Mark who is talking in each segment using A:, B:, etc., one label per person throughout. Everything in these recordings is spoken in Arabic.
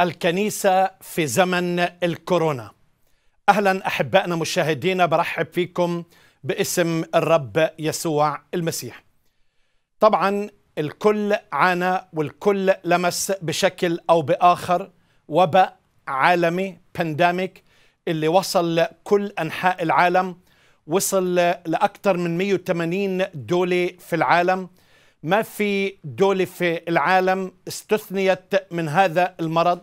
A: الكنيسة في زمن الكورونا أهلا أحبائنا مشاهدينا برحب فيكم باسم الرب يسوع المسيح طبعا الكل عانى والكل لمس بشكل أو بآخر وباء عالمي بانداميك اللي وصل كل أنحاء العالم وصل لأكثر من 180 دولة في العالم ما في دولة في العالم استثنيت من هذا المرض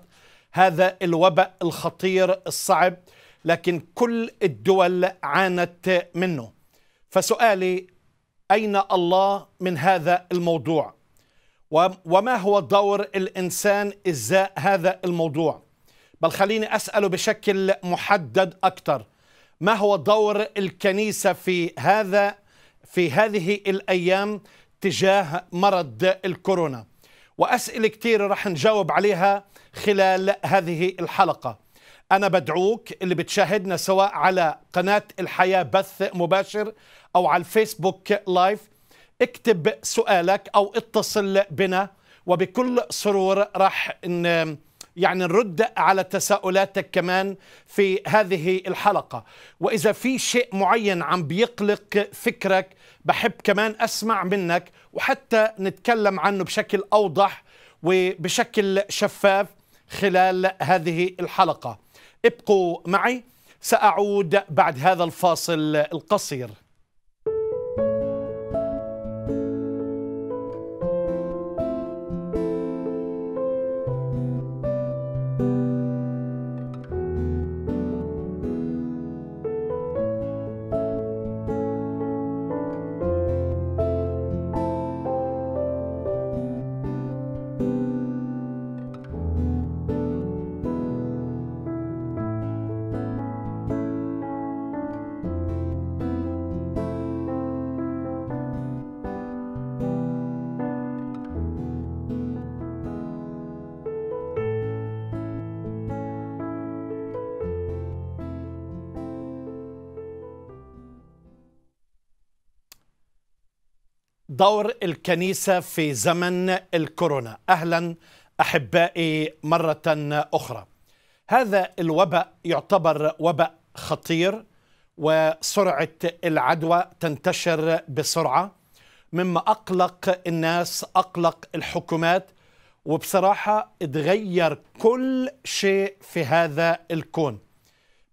A: هذا الوباء الخطير الصعب لكن كل الدول عانت منه فسؤالي اين الله من هذا الموضوع وما هو دور الانسان ازاء هذا الموضوع بل خليني اساله بشكل محدد اكثر ما هو دور الكنيسه في هذا في هذه الايام تجاه مرض الكورونا وأسئلة كثيرة رح نجاوب عليها خلال هذه الحلقة أنا بدعوك اللي بتشاهدنا سواء على قناة الحياة بث مباشر أو على الفيسبوك لايف اكتب سؤالك أو اتصل بنا وبكل سرور نجاوب يعني نرد على تساؤلاتك كمان في هذه الحلقة وإذا في شيء معين عم بيقلق فكرك بحب كمان أسمع منك وحتى نتكلم عنه بشكل أوضح وبشكل شفاف خلال هذه الحلقة ابقوا معي سأعود بعد هذا الفاصل القصير دور الكنيسة في زمن الكورونا أهلا أحبائي مرة أخرى هذا الوباء يعتبر وباء خطير وسرعة العدوى تنتشر بسرعة مما أقلق الناس أقلق الحكومات وبصراحة اتغير كل شيء في هذا الكون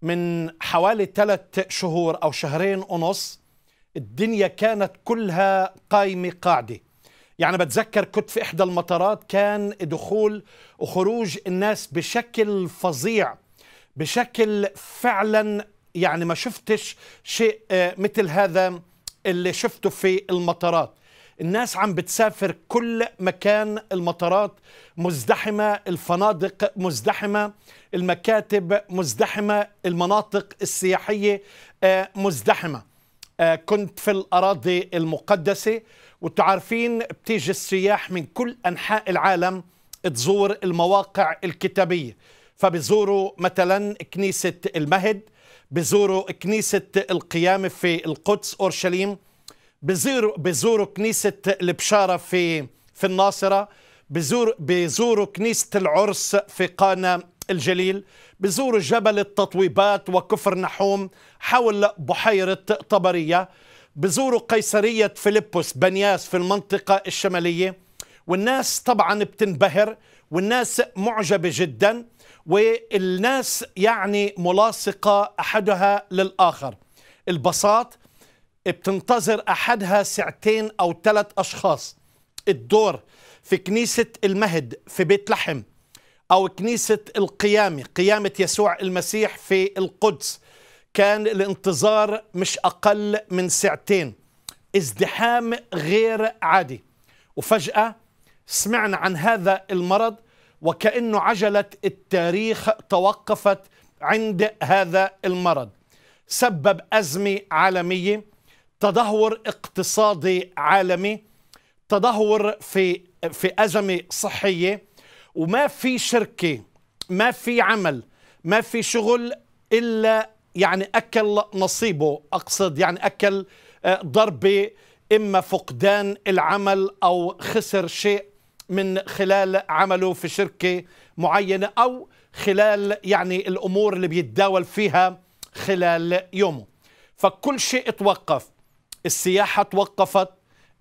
A: من حوالي ثلاث شهور أو شهرين ونص الدنيا كانت كلها قايمة قاعدة يعني بتذكر كنت في إحدى المطارات كان دخول وخروج الناس بشكل فظيع بشكل فعلا يعني ما شفتش شيء آه، مثل هذا اللي شفته في المطارات الناس عم بتسافر كل مكان المطارات مزدحمة الفنادق مزدحمة المكاتب مزدحمة المناطق السياحية آه، مزدحمة آه، كنت في الأراضي المقدسة وانتم عارفين بتيجي السياح من كل أنحاء العالم تزور المواقع الكتابية فبزوروا مثلا كنيسة المهد بزوروا كنيسة القيامة في القدس أورشليم بزوروا, بزوروا كنيسة البشارة في في الناصرة بزور بزوروا كنيسة العرس في قانا الجليل بزوروا جبل التطويبات وكفر نحوم حول بحيرة طبرية بزوروا قيصرية فيلبس بنياس في المنطقة الشمالية والناس طبعا بتنبهر والناس معجبة جدا والناس يعني ملاصقة أحدها للآخر البساط بتنتظر أحدها ساعتين أو ثلاث أشخاص الدور في كنيسة المهد في بيت لحم أو كنيسة القيامة قيامة يسوع المسيح في القدس كان الانتظار مش أقل من ساعتين ازدحام غير عادي وفجأة سمعنا عن هذا المرض وكأنه عجلة التاريخ توقفت عند هذا المرض سبب أزمة عالمية تدهور اقتصادي عالمي تدهور في في أزمة صحية وما في شركة ما في عمل ما في شغل إلا يعني أكل نصيبه أقصد يعني أكل آه، ضربة إما فقدان العمل أو خسر شيء من خلال عمله في شركة معينة أو خلال يعني الأمور اللي بيتداول فيها خلال يومه فكل شيء توقف السياحة توقفت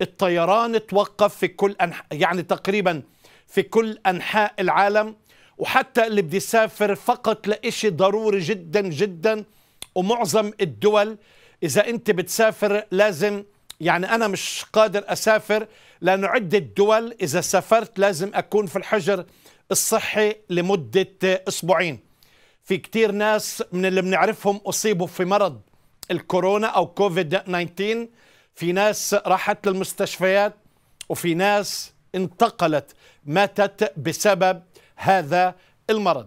A: الطيران توقف في كل أنح... يعني تقريبا في كل أنحاء العالم وحتى اللي بدي يسافر فقط لإشي ضروري جدا جدا ومعظم الدول إذا أنت بتسافر لازم يعني أنا مش قادر أسافر لأنه عدة دول إذا سافرت لازم أكون في الحجر الصحي لمدة أسبوعين في كتير ناس من اللي بنعرفهم أصيبوا في مرض الكورونا أو كوفيد 19 في ناس راحت للمستشفيات وفي ناس انتقلت ماتت بسبب هذا المرض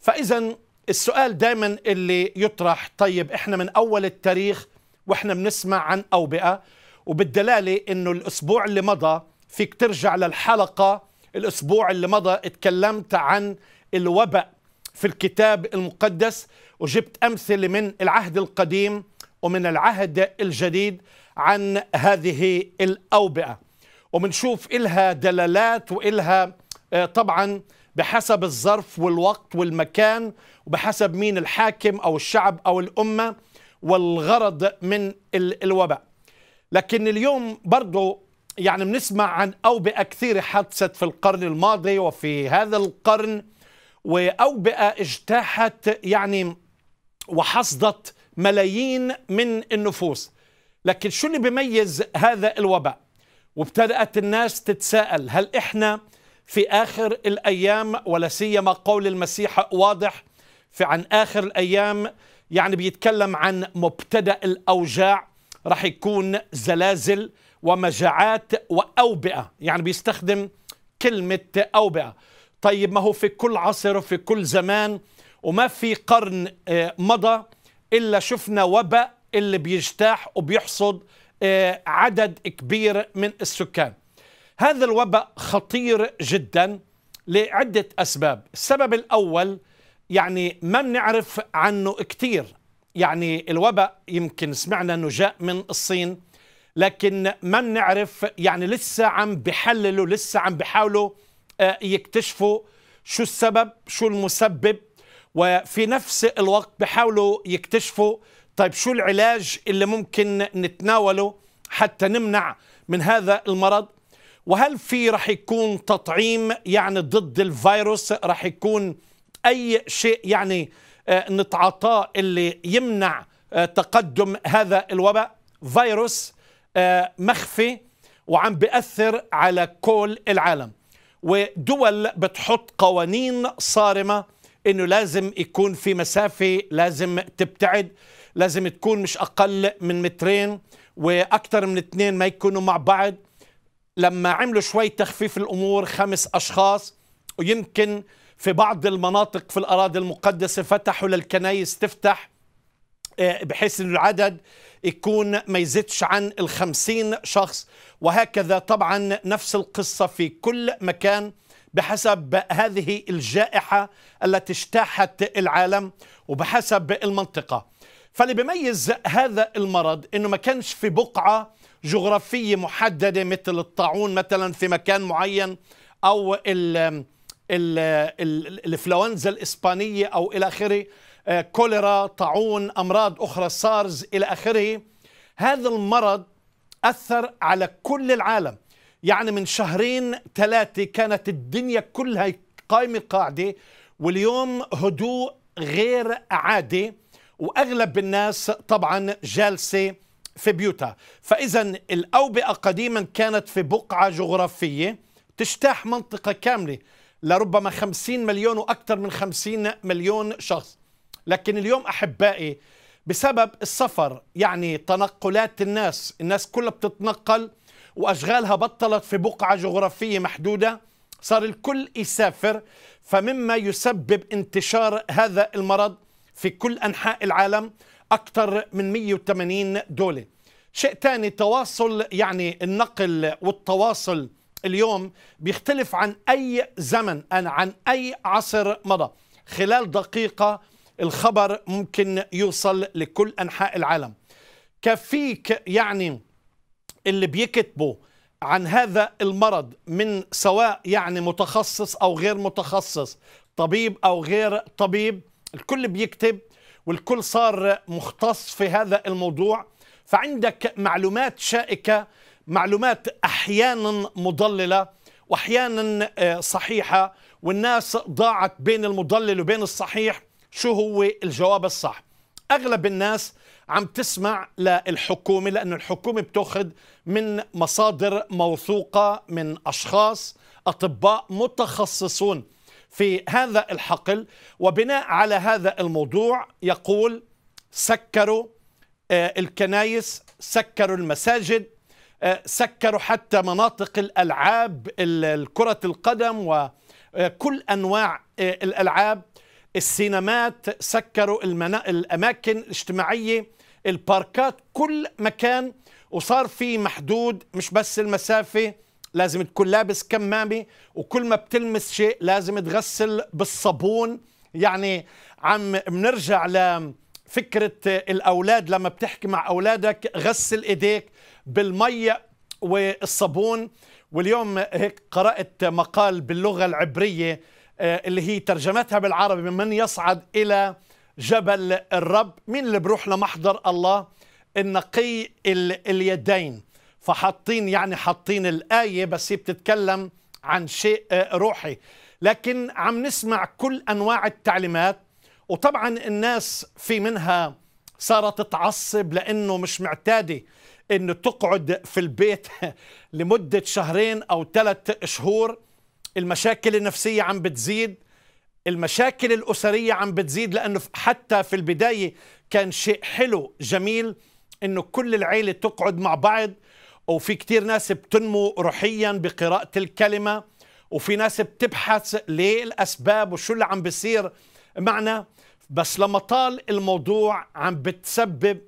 A: فإذا السؤال دائما اللي يطرح طيب إحنا من أول التاريخ وإحنا بنسمع عن أوبئة وبالدلالة إنه الأسبوع اللي مضى فيك ترجع للحلقة الأسبوع اللي مضى اتكلمت عن الوباء في الكتاب المقدس وجبت أمثلة من العهد القديم ومن العهد الجديد عن هذه الأوبئة وبنشوف إلها دلالات وإلها آه، طبعا بحسب الظرف والوقت والمكان وبحسب مين الحاكم أو الشعب أو الأمة والغرض من الوباء لكن اليوم برضو يعني بنسمع عن أوبئة كثيرة حدثت في القرن الماضي وفي هذا القرن وأوبئة اجتاحت يعني وحصدت ملايين من النفوس لكن شو اللي بيميز هذا الوباء وابتدأت الناس تتساءل هل إحنا في آخر الأيام ولا سيما قول المسيح واضح في عن آخر الأيام يعني بيتكلم عن مبتدأ الأوجاع راح يكون زلازل ومجاعات وأوبئة يعني بيستخدم كلمة أوبئة طيب ما هو في كل عصر وفي كل زمان وما في قرن آه، مضى إلا شفنا وباء اللي بيجتاح وبيحصد آه، عدد كبير من السكان هذا الوباء خطير جدا لعدة أسباب السبب الأول يعني ما بنعرف عنه كثير يعني الوباء يمكن سمعنا أنه جاء من الصين لكن ما بنعرف يعني لسه عم بحللوا لسه عم بحاولوا آه، يكتشفوا شو السبب شو المسبب وفي نفس الوقت بحاولوا يكتشفوا طيب شو العلاج اللي ممكن نتناوله حتى نمنع من هذا المرض وهل في رح يكون تطعيم يعني ضد الفيروس رح يكون أي شيء يعني آه، نتعاطاه اللي يمنع آه، تقدم هذا الوباء فيروس آه، مخفي وعم بيأثر على كل العالم ودول بتحط قوانين صارمة انه لازم يكون في مسافه لازم تبتعد لازم تكون مش أقل من مترين وأكثر من اثنين ما يكونوا مع بعض لما عملوا شوي تخفيف الأمور خمس أشخاص ويمكن في بعض المناطق في الأراضي المقدسة فتحوا للكنايس تفتح آه، بحيث أن العدد يكون ما يزيدش عن الخمسين شخص وهكذا طبعا نفس القصة في كل مكان بحسب هذه الجائحة التي اجتاحت العالم وبحسب المنطقة فاللي بيميز هذا المرض انه ما كانش في بقعه جغرافيه محدده مثل الطاعون مثلا في مكان معين او ال الانفلونزا الاسبانيه او الى اخره آه، كوليرا طاعون امراض اخرى سارز الى اخره هذا المرض اثر على كل العالم يعني من شهرين ثلاثه كانت الدنيا كلها قائمه قاعده واليوم هدوء غير عادي واغلب الناس طبعا جالسه في بيوتها فاذا الاوبئه قديما كانت في بقعه جغرافيه تجتاح منطقه كامله لربما 50 مليون واكثر من 50 مليون شخص لكن اليوم احبائي بسبب السفر يعني تنقلات الناس الناس كلها بتتنقل واشغالها بطلت في بقعه جغرافيه محدوده صار الكل يسافر فمما يسبب انتشار هذا المرض في كل أنحاء العالم أكثر من 180 دولة شيء ثاني التواصل يعني النقل والتواصل اليوم بيختلف عن أي زمن عن أي عصر مضى خلال دقيقة الخبر ممكن يوصل لكل أنحاء العالم كفيك يعني اللي بيكتبوا عن هذا المرض من سواء يعني متخصص أو غير متخصص طبيب أو غير طبيب الكل بيكتب والكل صار مختص في هذا الموضوع فعندك معلومات شائكه معلومات احيانا مضلله واحيانا آه، صحيحه والناس ضاعت بين المضلل وبين الصحيح شو هو الجواب الصح اغلب الناس عم تسمع للحكومه لانه الحكومه بتاخذ من مصادر موثوقه من اشخاص اطباء متخصصون في هذا الحقل وبناء على هذا الموضوع يقول سكروا آه، الكنايس سكروا المساجد آه، سكروا حتى مناطق الألعاب كرة القدم وكل آه، أنواع الألعاب السينمات سكروا المنا... الأماكن الاجتماعية الباركات كل مكان وصار في محدود مش بس المسافة لازم تكون لابس كمامة وكل ما بتلمس شيء لازم تغسل بالصابون يعني عم بنرجع لفكرة الأولاد لما بتحكي مع أولادك غسل إيديك بالمية والصابون واليوم هيك قرأت مقال باللغة العبرية آه، اللي هي ترجمتها بالعربي من يصعد إلى جبل الرب مين اللي بروح لمحضر الله النقي اليدين فحاطين يعني حاطين الآية بس هي بتتكلم عن شيء آه، روحي لكن عم نسمع كل أنواع التعليمات وطبعا الناس في منها صارت تعصب لأنه مش معتادة أنه تقعد في البيت لمدة شهرين أو ثلاث شهور المشاكل النفسية عم بتزيد المشاكل الأسرية عم بتزيد لأنه حتى في البداية كان شيء حلو جميل أنه كل العيلة تقعد مع بعض وفي كتير ناس بتنمو روحيا بقراءة الكلمة وفي ناس بتبحث ليه الأسباب وشو اللي عم بيصير معنا بس لما طال الموضوع عم بتسبب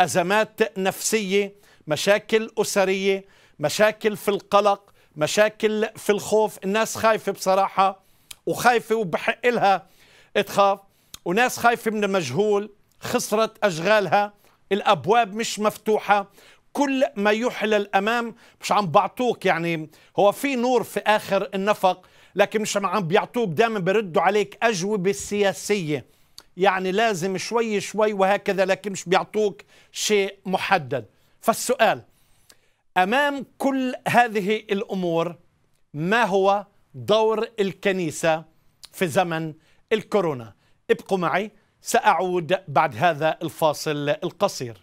A: أزمات نفسية مشاكل أسرية مشاكل في القلق مشاكل في الخوف الناس خايفة بصراحة وخايفة وبحق لها تخاف وناس خايفة من المجهول خسرت أشغالها الأبواب مش مفتوحة كل ما يحلى الامام مش عم بعطوك يعني هو في نور في اخر النفق لكن مش عم بيعطوك دائما بيردوا عليك اجوبه سياسيه يعني لازم شوي شوي وهكذا لكن مش بيعطوك شيء محدد فالسؤال امام كل هذه الامور ما هو دور الكنيسه في زمن الكورونا ابقوا معي ساعود بعد هذا الفاصل القصير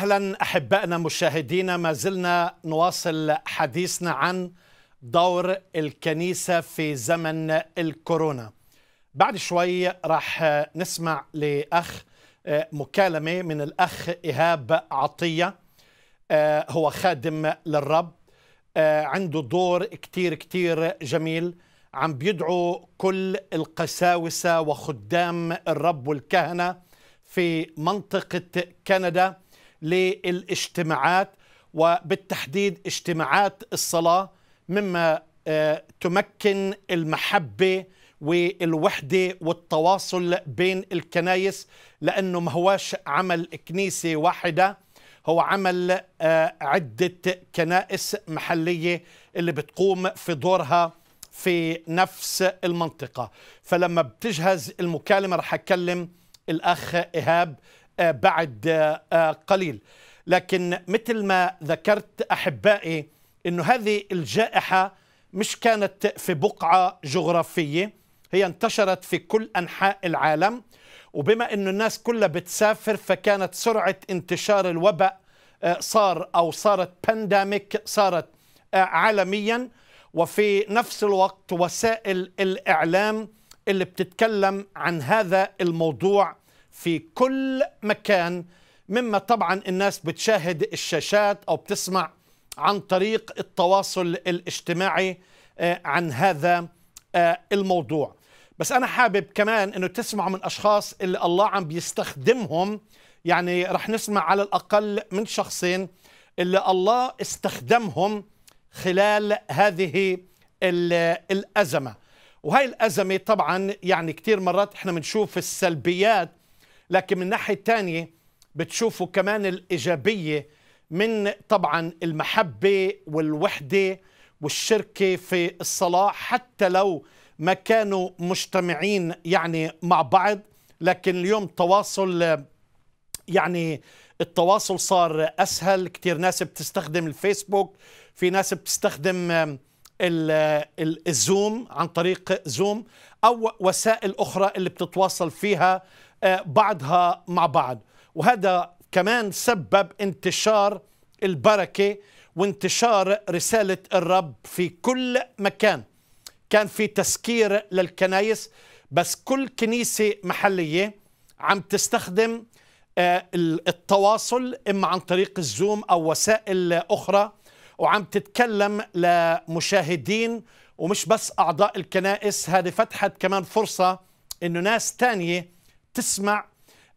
A: اهلا احبائنا مشاهدينا ما زلنا نواصل حديثنا عن دور الكنيسه في زمن الكورونا. بعد شوي راح نسمع لاخ آه، مكالمه من الاخ ايهاب عطيه آه، هو خادم للرب آه، عنده دور كتير كتير جميل عم بيدعو كل القساوسه وخدام الرب والكهنه في منطقه كندا للاجتماعات وبالتحديد اجتماعات الصلاة مما آه، تمكن المحبة والوحدة والتواصل بين الكنايس لأنه ما هواش عمل كنيسة واحدة هو عمل آه، عدة كنائس محلية اللي بتقوم في دورها في نفس المنطقة فلما بتجهز المكالمة رح أكلم الأخ إيهاب آه، بعد آه، آه، قليل لكن مثل ما ذكرت أحبائي أنه هذه الجائحة مش كانت في بقعة جغرافية هي انتشرت في كل أنحاء العالم وبما أن الناس كلها بتسافر فكانت سرعة انتشار الوباء صار أو صارت بانداميك صارت عالميا وفي نفس الوقت وسائل الإعلام اللي بتتكلم عن هذا الموضوع في كل مكان مما طبعا الناس بتشاهد الشاشات أو بتسمع عن طريق التواصل الاجتماعي آه، عن هذا آه، الموضوع بس أنا حابب كمان أنه تسمعوا من أشخاص اللي الله عم بيستخدمهم يعني رح نسمع على الأقل من شخصين اللي الله استخدمهم خلال هذه الأزمة وهي الأزمة طبعا يعني كتير مرات احنا بنشوف السلبيات لكن من الناحية الثانية بتشوفوا كمان الإيجابية من طبعا المحبة والوحدة والشركة في الصلاة حتى لو ما كانوا مجتمعين يعني مع بعض لكن اليوم تواصل يعني التواصل صار أسهل كتير ناس بتستخدم الفيسبوك في ناس بتستخدم الزوم عن طريق زوم أو وسائل أخرى اللي بتتواصل فيها آه، بعضها مع بعض وهذا كمان سبب انتشار البركة وانتشار رسالة الرب في كل مكان كان في تسكير للكنايس بس كل كنيسة محلية عم تستخدم آه، التواصل إما عن طريق الزوم أو وسائل أخرى وعم تتكلم لمشاهدين ومش بس أعضاء الكنائس هذه فتحت كمان فرصة إنه ناس تانية تسمع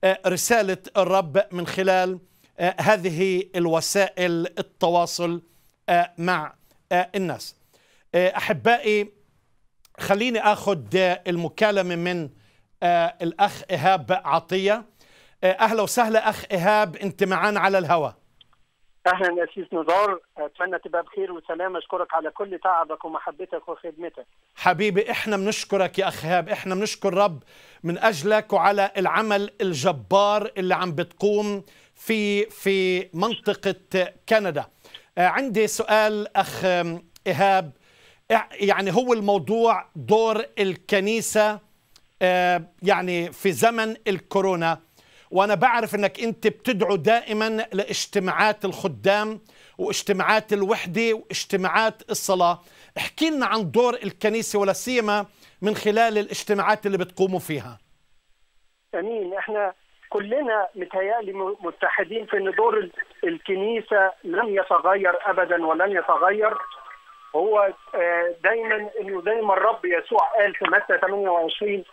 A: آه، رسالة الرب من خلال آه، هذه الوسائل التواصل آه، مع الناس أحبائي خليني أخذ المكالمة من الأخ إيهاب عطية أهلا وسهلا أخ إيهاب أنت معانا على الهواء
B: اهلا اسيس نزار اتمنى تبقى بخير وسلام اشكرك على كل تعبك ومحبتك وخدمتك
A: حبيبي احنا بنشكرك يا اخ هاب احنا بنشكر رب من اجلك وعلى العمل الجبار اللي عم بتقوم في في منطقه كندا آه، عندي سؤال اخ ايهاب يعني هو الموضوع دور الكنيسه آه، يعني في زمن الكورونا وانا بعرف انك انت بتدعو دائما لاجتماعات الخدام واجتماعات الوحده واجتماعات الصلاه احكي لنا عن دور الكنيسه ولا سيما من خلال الاجتماعات اللي بتقوموا فيها
B: امين احنا كلنا متهيألي متحدين في ان دور الكنيسه لم يتغير ابدا ولن يتغير هو آه، دايما انه دايما الرب يسوع قال في متى 28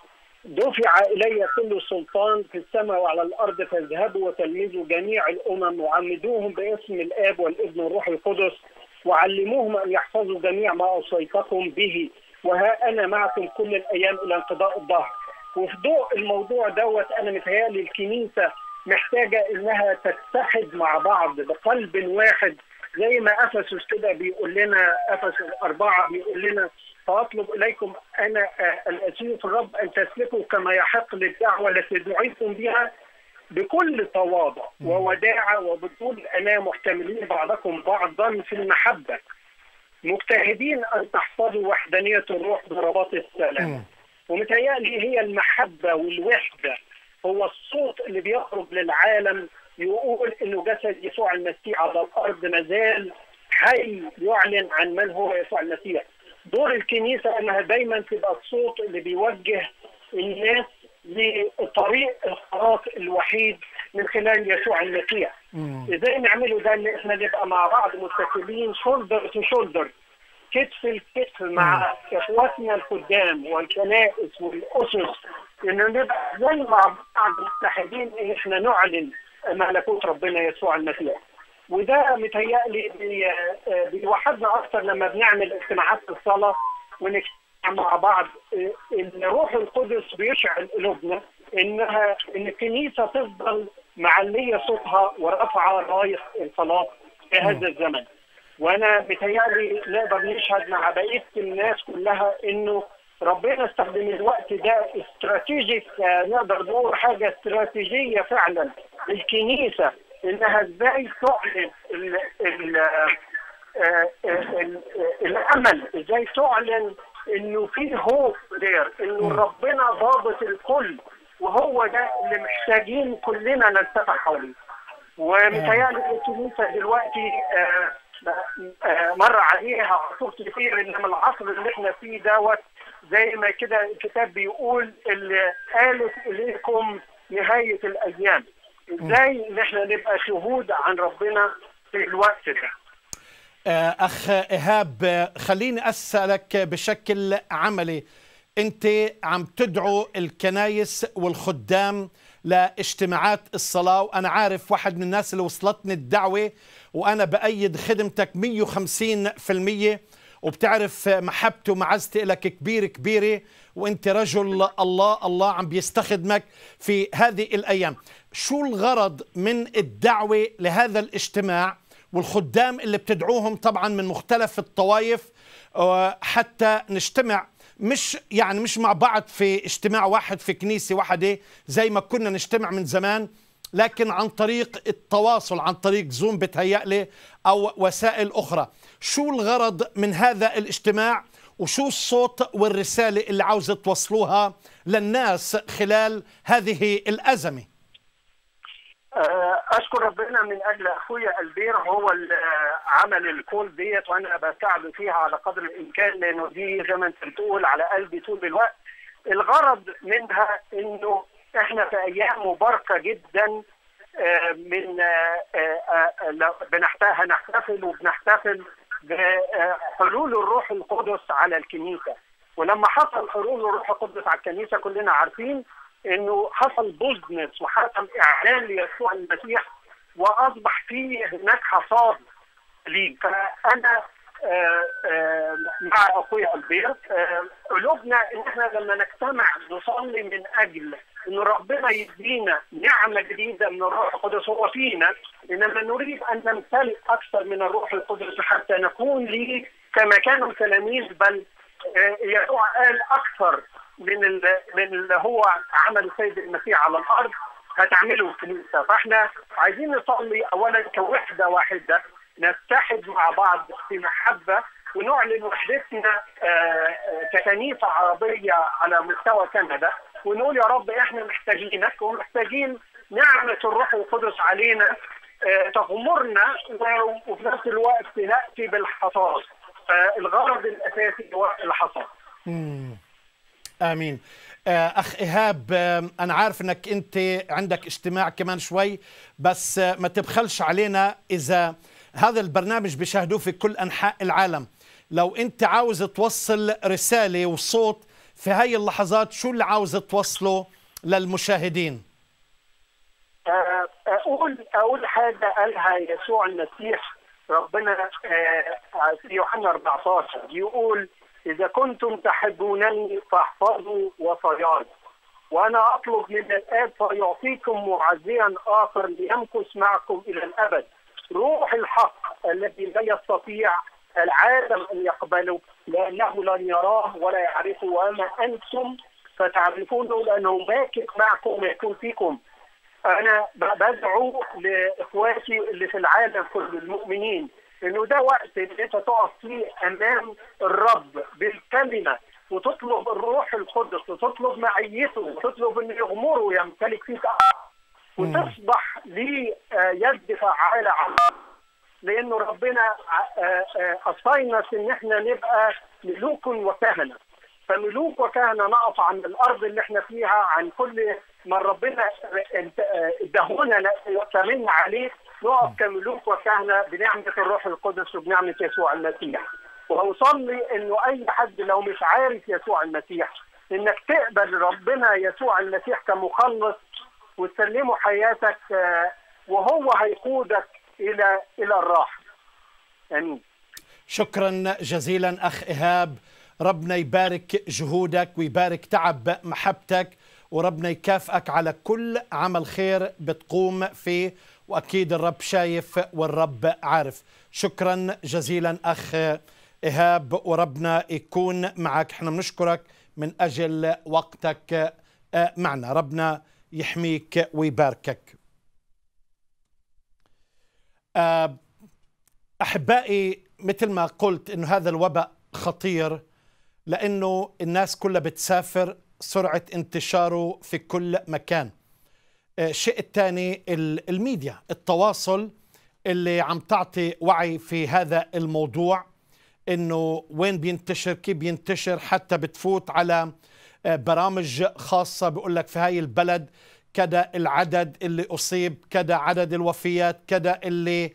B: دفع الي كل سلطان في السماء وعلى الارض فاذهبوا وتلمذوا جميع الامم وعمدوهم باسم الاب والابن والروح القدس وعلموهم ان يحفظوا جميع ما اوصيتكم به وها انا معكم كل الايام الى انقضاء الظهر وفي ضوء الموضوع دوت انا متهيألي الكنيسه محتاجه انها تتحد مع بعض بقلب واحد زي ما افسس كده بيقول لنا افسس اربعه بيقول لنا فأطلب إليكم أنا الأسير آه، في الرب أن تسلكوا كما يحق للدعوة التي دعيتم بها بكل تواضع ووداعة وبطول أنا محتملين بعضكم بعضا في المحبة مجتهدين أن تحفظوا وحدانية الروح برباط السلام ومتهيألي هي المحبة والوحدة هو الصوت اللي بيخرج للعالم يقول انه جسد يسوع المسيح على الارض مازال حي يعلن عن من هو يسوع المسيح دور الكنيسه انها دايما تبقى الصوت اللي بيوجه الناس لطريق الخلاص الوحيد من خلال يسوع المسيح. ازاي نعمله ده ان احنا نبقى مع بعض متكلين شولدر تو شولدر كتف الكتف مع اخواتنا القدام والكنائس والاسس ان نبقى زي مع بعض متحدين ان احنا نعلن ملكوت ربنا يسوع المسيح. وده متهيألي آه، بيوحدنا أكثر لما بنعمل اجتماعات في الصلاة ونجتمع مع بعض آه، إن روح القدس بيشعل قلوبنا إنها إن الكنيسة تفضل معلية صوتها ورافعة راية الصلاة في هذا الزمن وأنا متهيألي نقدر نشهد مع بقية الناس كلها إنه ربنا استخدم الوقت ده استراتيجي آه، نقدر نقول حاجة استراتيجية فعلا الكنيسة انها ازاي تعلن ال آه، آه، آه، الامل ازاي تعلن انه في هوب دير انه ربنا ضابط الكل وهو ده اللي محتاجين كلنا نلتفت حواليه ومتهيألي الكنيسة دلوقتي مر عليها عصور كتير ان العصر اللي احنا فيه دوت زي ما كده الكتاب بيقول اللي قالت اليكم نهايه الايام ازاي ان احنا نبقى شهود عن ربنا في الوقت ده
A: آه، اخ ايهاب خليني اسالك بشكل عملي انت عم تدعو الكنايس والخدام لاجتماعات الصلاة وأنا عارف واحد من الناس اللي وصلتني الدعوة وأنا بأيد خدمتك 150% وبتعرف محبتي ومعزتي لك كبير كبيرة وانت رجل الله الله عم بيستخدمك في هذه الأيام شو الغرض من الدعوة لهذا الاجتماع والخدام اللي بتدعوهم طبعا من مختلف الطوائف آه، حتى نجتمع مش يعني مش مع بعض في اجتماع واحد في كنيسة واحدة زي ما كنا نجتمع من زمان لكن عن طريق التواصل عن طريق زوم بتهيألي أو وسائل أخرى شو الغرض من هذا الاجتماع وشو الصوت والرسالة اللي عاوزة توصلوها للناس خلال هذه الأزمة
B: آه، اشكر ربنا من اجل اخويا البير هو اللي عمل الكول ديت وانا بساعده فيها على قدر الامكان لانه دي زي ما انت بتقول على قلبي طول الوقت الغرض منها انه احنا في ايام مباركه جدا آه، من آه، آه، بنحتفل هنحتفل وبنحتفل بحلول الروح القدس على الكنيسه ولما حصل حلول الروح القدس على الكنيسه كلنا عارفين انه حصل بزنس وحصل اعلان ليسوع المسيح واصبح في هناك حصاد لي فانا آآ آآ مع اخوي البير قلوبنا ان احنا لما نجتمع نصلي من اجل ان ربنا يدينا نعمه جديده من الروح القدس هو فينا انما نريد ان نمتلئ اكثر من الروح القدس حتى نكون لي كما كانوا التلاميذ بل آه، يسوع قال اكثر من من اللي هو عمل السيد المسيح على الارض هتعمله الكنيسه فاحنا عايزين نصلي اولا كوحده واحده نتحد مع بعض في محبه ونعلن وحدتنا آه، آه، ككنيسه عربيه على مستوى كندا ونقول يا رب احنا محتاجينك ومحتاجين نعمه الروح القدس علينا آه، تغمرنا وفي نفس الوقت ناتي بالحصاد الغرض الاساسي هو الحصاد.
A: امين. آه، اخ ايهاب آه، انا عارف انك انت عندك اجتماع كمان شوي بس ما تبخلش علينا اذا هذا البرنامج بيشاهدوه في كل انحاء العالم لو انت عاوز توصل رساله وصوت في هاي اللحظات شو اللي عاوز توصله للمشاهدين
B: آه، اقول اقول حاجه قالها يسوع المسيح ربنا في آه، يوحنا 14 يقول اذا كنتم تحبونني فاحفظوا وصاياي وانا اطلب من الاب فيعطيكم معزيا اخر ليمكث معكم الى الابد روح الحق الذي لا يستطيع العالم ان يقبله لانه لن يراه ولا يعرفه واما انتم فتعرفونه لانه ماكك معكم ويكون فيكم انا بدعو لاخواتي اللي في العالم كل المؤمنين انه ده وقت ان انت تقف فيه امام الرب بالكلمه وتطلب الروح القدس وتطلب معيته وتطلب ان يغمره يمتلك فيك وتصبح ليد آه، فعاله على لانه ربنا آه، آه، اصينا ان احنا نبقى ملوك وكهنه فملوك وكهنه نقف عن الارض اللي احنا فيها عن كل ما ربنا ادهونا آه، ثمنا عليه نقف كملوك وكهنه بنعمه الروح القدس وبنعمه يسوع المسيح واصلي انه اي حد لو مش عارف يسوع المسيح انك تقبل ربنا يسوع المسيح كمخلص وتسلمه حياتك وهو هيقودك الى الى الراحه
A: امين شكرا جزيلا اخ ايهاب ربنا يبارك جهودك ويبارك تعب محبتك وربنا يكافئك على كل عمل خير بتقوم فيه واكيد الرب شايف والرب عارف شكرا جزيلا اخ ايهاب وربنا يكون معك احنا بنشكرك من اجل وقتك آه، معنا ربنا يحميك ويباركك آه، احبائي مثل ما قلت انه هذا الوباء خطير لانه الناس كلها بتسافر سرعه انتشاره في كل مكان آه، الشيء الثاني الميديا التواصل اللي عم تعطي وعي في هذا الموضوع انه وين بينتشر كيف بينتشر حتى بتفوت على آه، برامج خاصه بقول لك في هاي البلد كذا العدد اللي أصيب كذا عدد الوفيات كذا اللي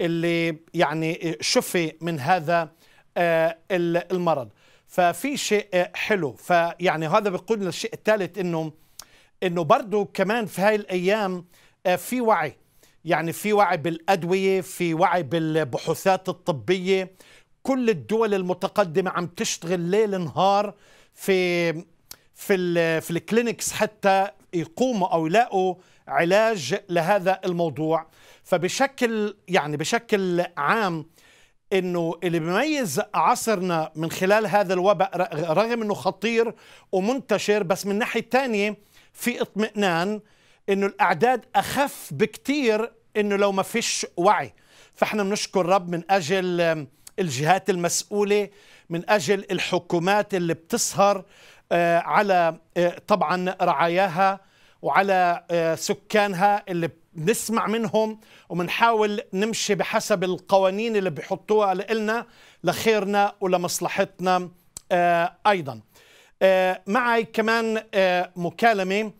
A: اللي يعني شفي من هذا آه، المرض ففي شيء آه، حلو فيعني هذا بيقودنا للشيء الثالث انه انه برضه كمان في هاي الايام آه، في وعي يعني في وعي بالادويه في وعي بالبحوثات الطبيه كل الدول المتقدمه عم تشتغل ليل نهار في في في الكلينكس حتى يقوموا أو يلاقوا علاج لهذا الموضوع فبشكل يعني بشكل عام انه اللي بيميز عصرنا من خلال هذا الوباء رغم انه خطير ومنتشر بس من ناحيه تانية في اطمئنان انه الاعداد اخف بكثير انه لو ما فيش وعي فاحنا بنشكر رب من اجل الجهات المسؤوله من اجل الحكومات اللي بتسهر آه، على آه، طبعا رعاياها وعلى آه، سكانها اللي بنسمع منهم وبنحاول نمشي بحسب القوانين اللي بيحطوها لنا لخيرنا ولمصلحتنا آه، ايضا آه، معي كمان مكالمه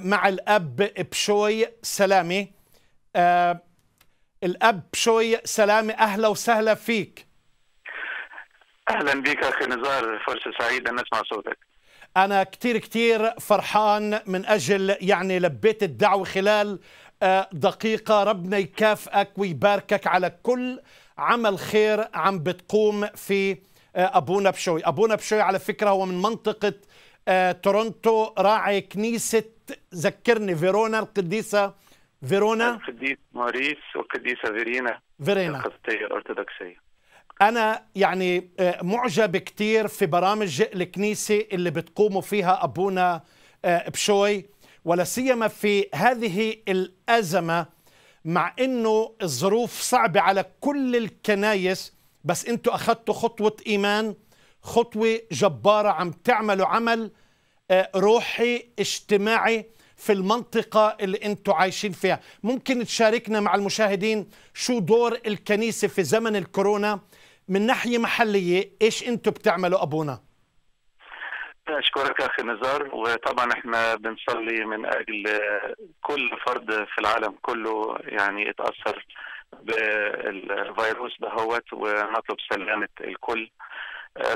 A: مع الاب بشوي سلامي الاب بشوي سلامي اهلا وسهلا فيك
C: اهلا بك اخي نزار فرصه سعيده نسمع صوتك
A: أنا كتير كتير فرحان من أجل يعني لبيت الدعوة خلال آه، دقيقة ربنا يكافئك ويباركك على كل عمل خير عم بتقوم في آه، أبونا بشوي أبونا بشوي على فكرة هو من منطقة آه، تورونتو راعي كنيسة ذكرني فيرونا القديسة فيرونا
C: القديس ماريس والقديسة فيرينا فيرينا القديسة الأرثوذكسية
A: أنا يعني آه، معجب كتير في برامج الكنيسة اللي بتقوموا فيها أبونا آه، بشوي ولا سيما في هذه الأزمة مع أنه الظروف صعبة على كل الكنايس بس أنتوا أخذتوا خطوة إيمان خطوة جبارة عم تعملوا عمل آه، روحي اجتماعي في المنطقة اللي أنتوا عايشين فيها ممكن تشاركنا مع المشاهدين شو دور الكنيسة في زمن الكورونا من ناحيه محليه ايش انتم بتعملوا ابونا
C: اشكرك اخي نزار وطبعا احنا بنصلي من اجل كل فرد في العالم كله يعني اتاثر بالفيروس دهوت ونطلب سلامه الكل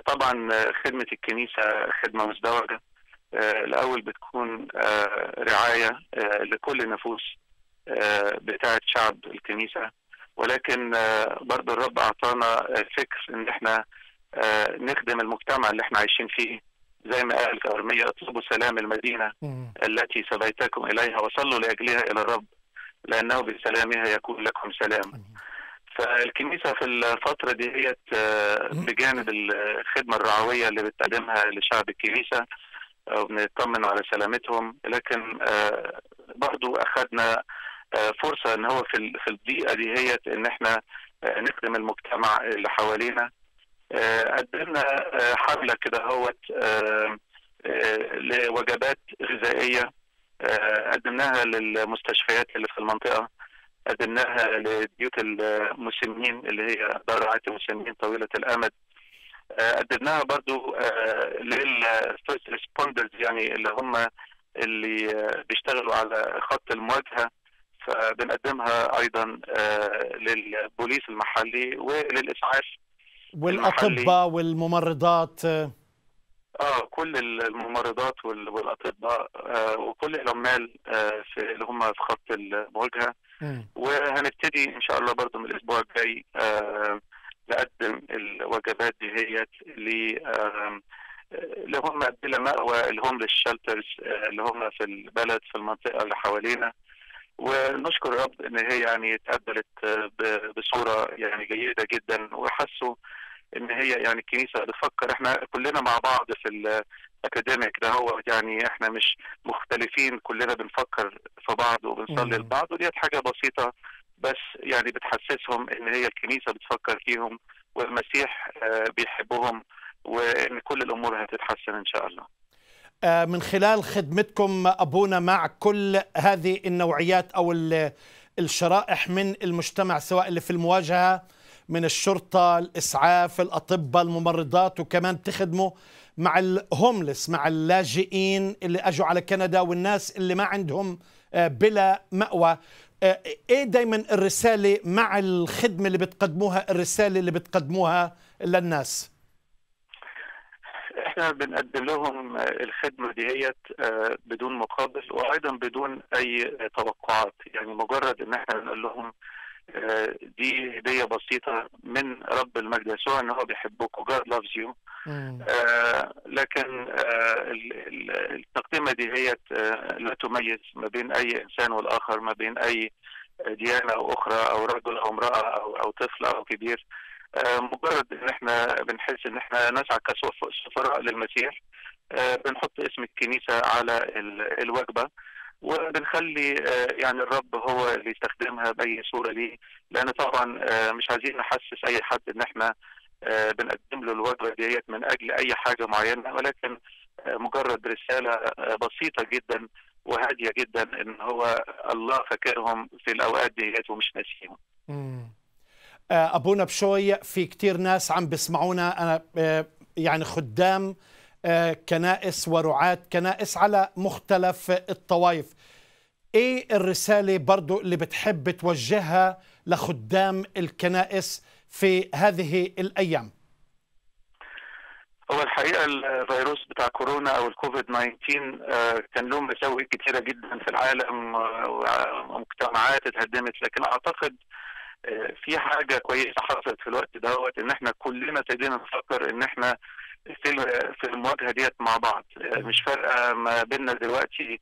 C: طبعا خدمه الكنيسه خدمه مزدوجه الاول بتكون آه، رعايه آه، لكل النفوس آه، بتاعه شعب الكنيسه ولكن آه، برضه الرب اعطانا آه، فكر ان احنا آه، نخدم المجتمع اللي احنا عايشين فيه زي ما قال في اطلبوا سلام المدينه التي سبيتكم اليها وصلوا لاجلها الى الرب لانه بسلامها يكون لكم سلام فالكنيسه في الفتره دي هي بجانب الخدمه الرعويه اللي بتقدمها لشعب الكنيسه وبنطمن على سلامتهم لكن برضو اخذنا آه، فرصه ان هو في في الضيقه دي هي ان احنا آه، نخدم المجتمع اللي حوالينا آه، قدمنا حمله كده هوت لوجبات غذائيه قدمناها للمستشفيات اللي في المنطقه قدمناها لبيوت المسنين اللي هي دار رعايه المسنين طويله الامد قدمناها برضو للفيرست ريسبوندرز يعني اللي هم اللي بيشتغلوا على خط المواجهه فبنقدمها ايضا آه، للبوليس المحلي وللاسعاف
A: والاطباء والممرضات اه,
C: آه، كل الممرضات والاطباء آه، وكل العمال في اللي هم في خط المواجهه وهنبتدي ان شاء الله برضه من الاسبوع الجاي نقدم الوجبات دي هي اللي هم بلا مأوى اللي هم للشلترز اللي هم في البلد في المنطقه اللي حوالينا ونشكر الرب ان هي يعني اتقبلت آه، بصوره يعني جيده جدا وحسوا ان هي يعني الكنيسه بتفكر احنا كلنا مع بعض في الاكاديميك ده هو يعني احنا مش مختلفين كلنا بنفكر في بعض وبنصلي لبعض وديت حاجه بسيطه بس يعني بتحسسهم ان هي الكنيسه بتفكر فيهم والمسيح آه، بيحبهم وان كل الامور هتتحسن
D: ان شاء الله
A: آه، من خلال خدمتكم أبونا مع كل هذه النوعيات أو الشرائح من المجتمع سواء اللي في المواجهة من الشرطة الإسعاف الأطباء الممرضات وكمان تخدموا مع الهوملس مع اللاجئين اللي أجوا على كندا والناس اللي ما عندهم آه، بلا مأوى آه، ايه دايما الرساله مع الخدمه اللي بتقدموها الرساله اللي بتقدموها للناس
D: احنا
C: بنقدم لهم آه، الخدمه ديت آه، بدون مقابل وايضا بدون اي توقعات يعني مجرد ان احنا بنقول لهم آه، دي هديه بسيطه من رب المجد يسوع ان هو بيحبكم God loves you لكن التقديمه التقدمه دي هي لا تميز ما بين اي انسان والاخر ما بين اي ديانه او اخرى او رجل او امراه او او طفل او كبير آه، مجرد ان احنا بنحس ان احنا نسعى كسفراء للمسيح آه، بنحط اسم الكنيسه على الوجبه وبنخلي آه، يعني الرب هو اللي يستخدمها باي صوره ليه لان طبعا مش عايزين نحسس اي حد ان احنا بنقدم له الوجبه ديت من اجل اي حاجه معينه ولكن مجرد رساله بسيطه جدا وهاديه جدا ان هو الله فاكرهم في الاوقات ديت ومش ناسيهم.
A: آه، ابونا بشوي في كتير ناس عم بيسمعونا انا آه، يعني خدام آه، كنائس ورعاة كنائس على مختلف الطوائف ايه الرسالة برضو اللي بتحب توجهها لخدام الكنائس في هذه الأيام
C: هو الحقيقة الفيروس بتاع كورونا أو الكوفيد 19 كان له مساوئ كتيرة جدا في العالم ومجتمعات اتهدمت لكن أعتقد في حاجه كويسه حصلت في الوقت دوت ان احنا كلنا ابتدينا نفكر ان احنا في المواجهه ديت مع بعض مش فارقه ما بيننا دلوقتي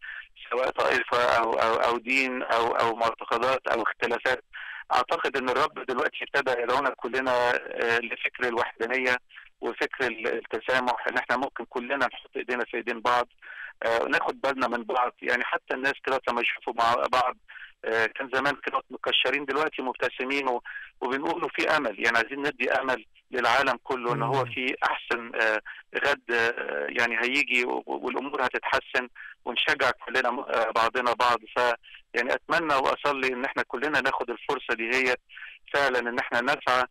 C: سواء طائفه او او او دين او او معتقدات او اختلافات اعتقد ان الرب دلوقتي ابتدى يدعونا كلنا آه، لفكر الوحدانيه وفكر التسامح ان احنا ممكن كلنا نحط ايدينا في ايدين بعض آه، ناخد بالنا من بعض يعني حتى الناس كده لما يشوفوا بعض آه، كان زمان كنا مكشرين دلوقتي مبتسمين وبنقولوا في امل يعني عايزين ندي امل للعالم كله ان هو في احسن آه، غد آه، يعني هيجي والامور هتتحسن ونشجع كلنا بعضنا بعض ف يعني اتمنى واصلي ان احنا كلنا ناخد الفرصه دي هي فعلا ان احنا نسعى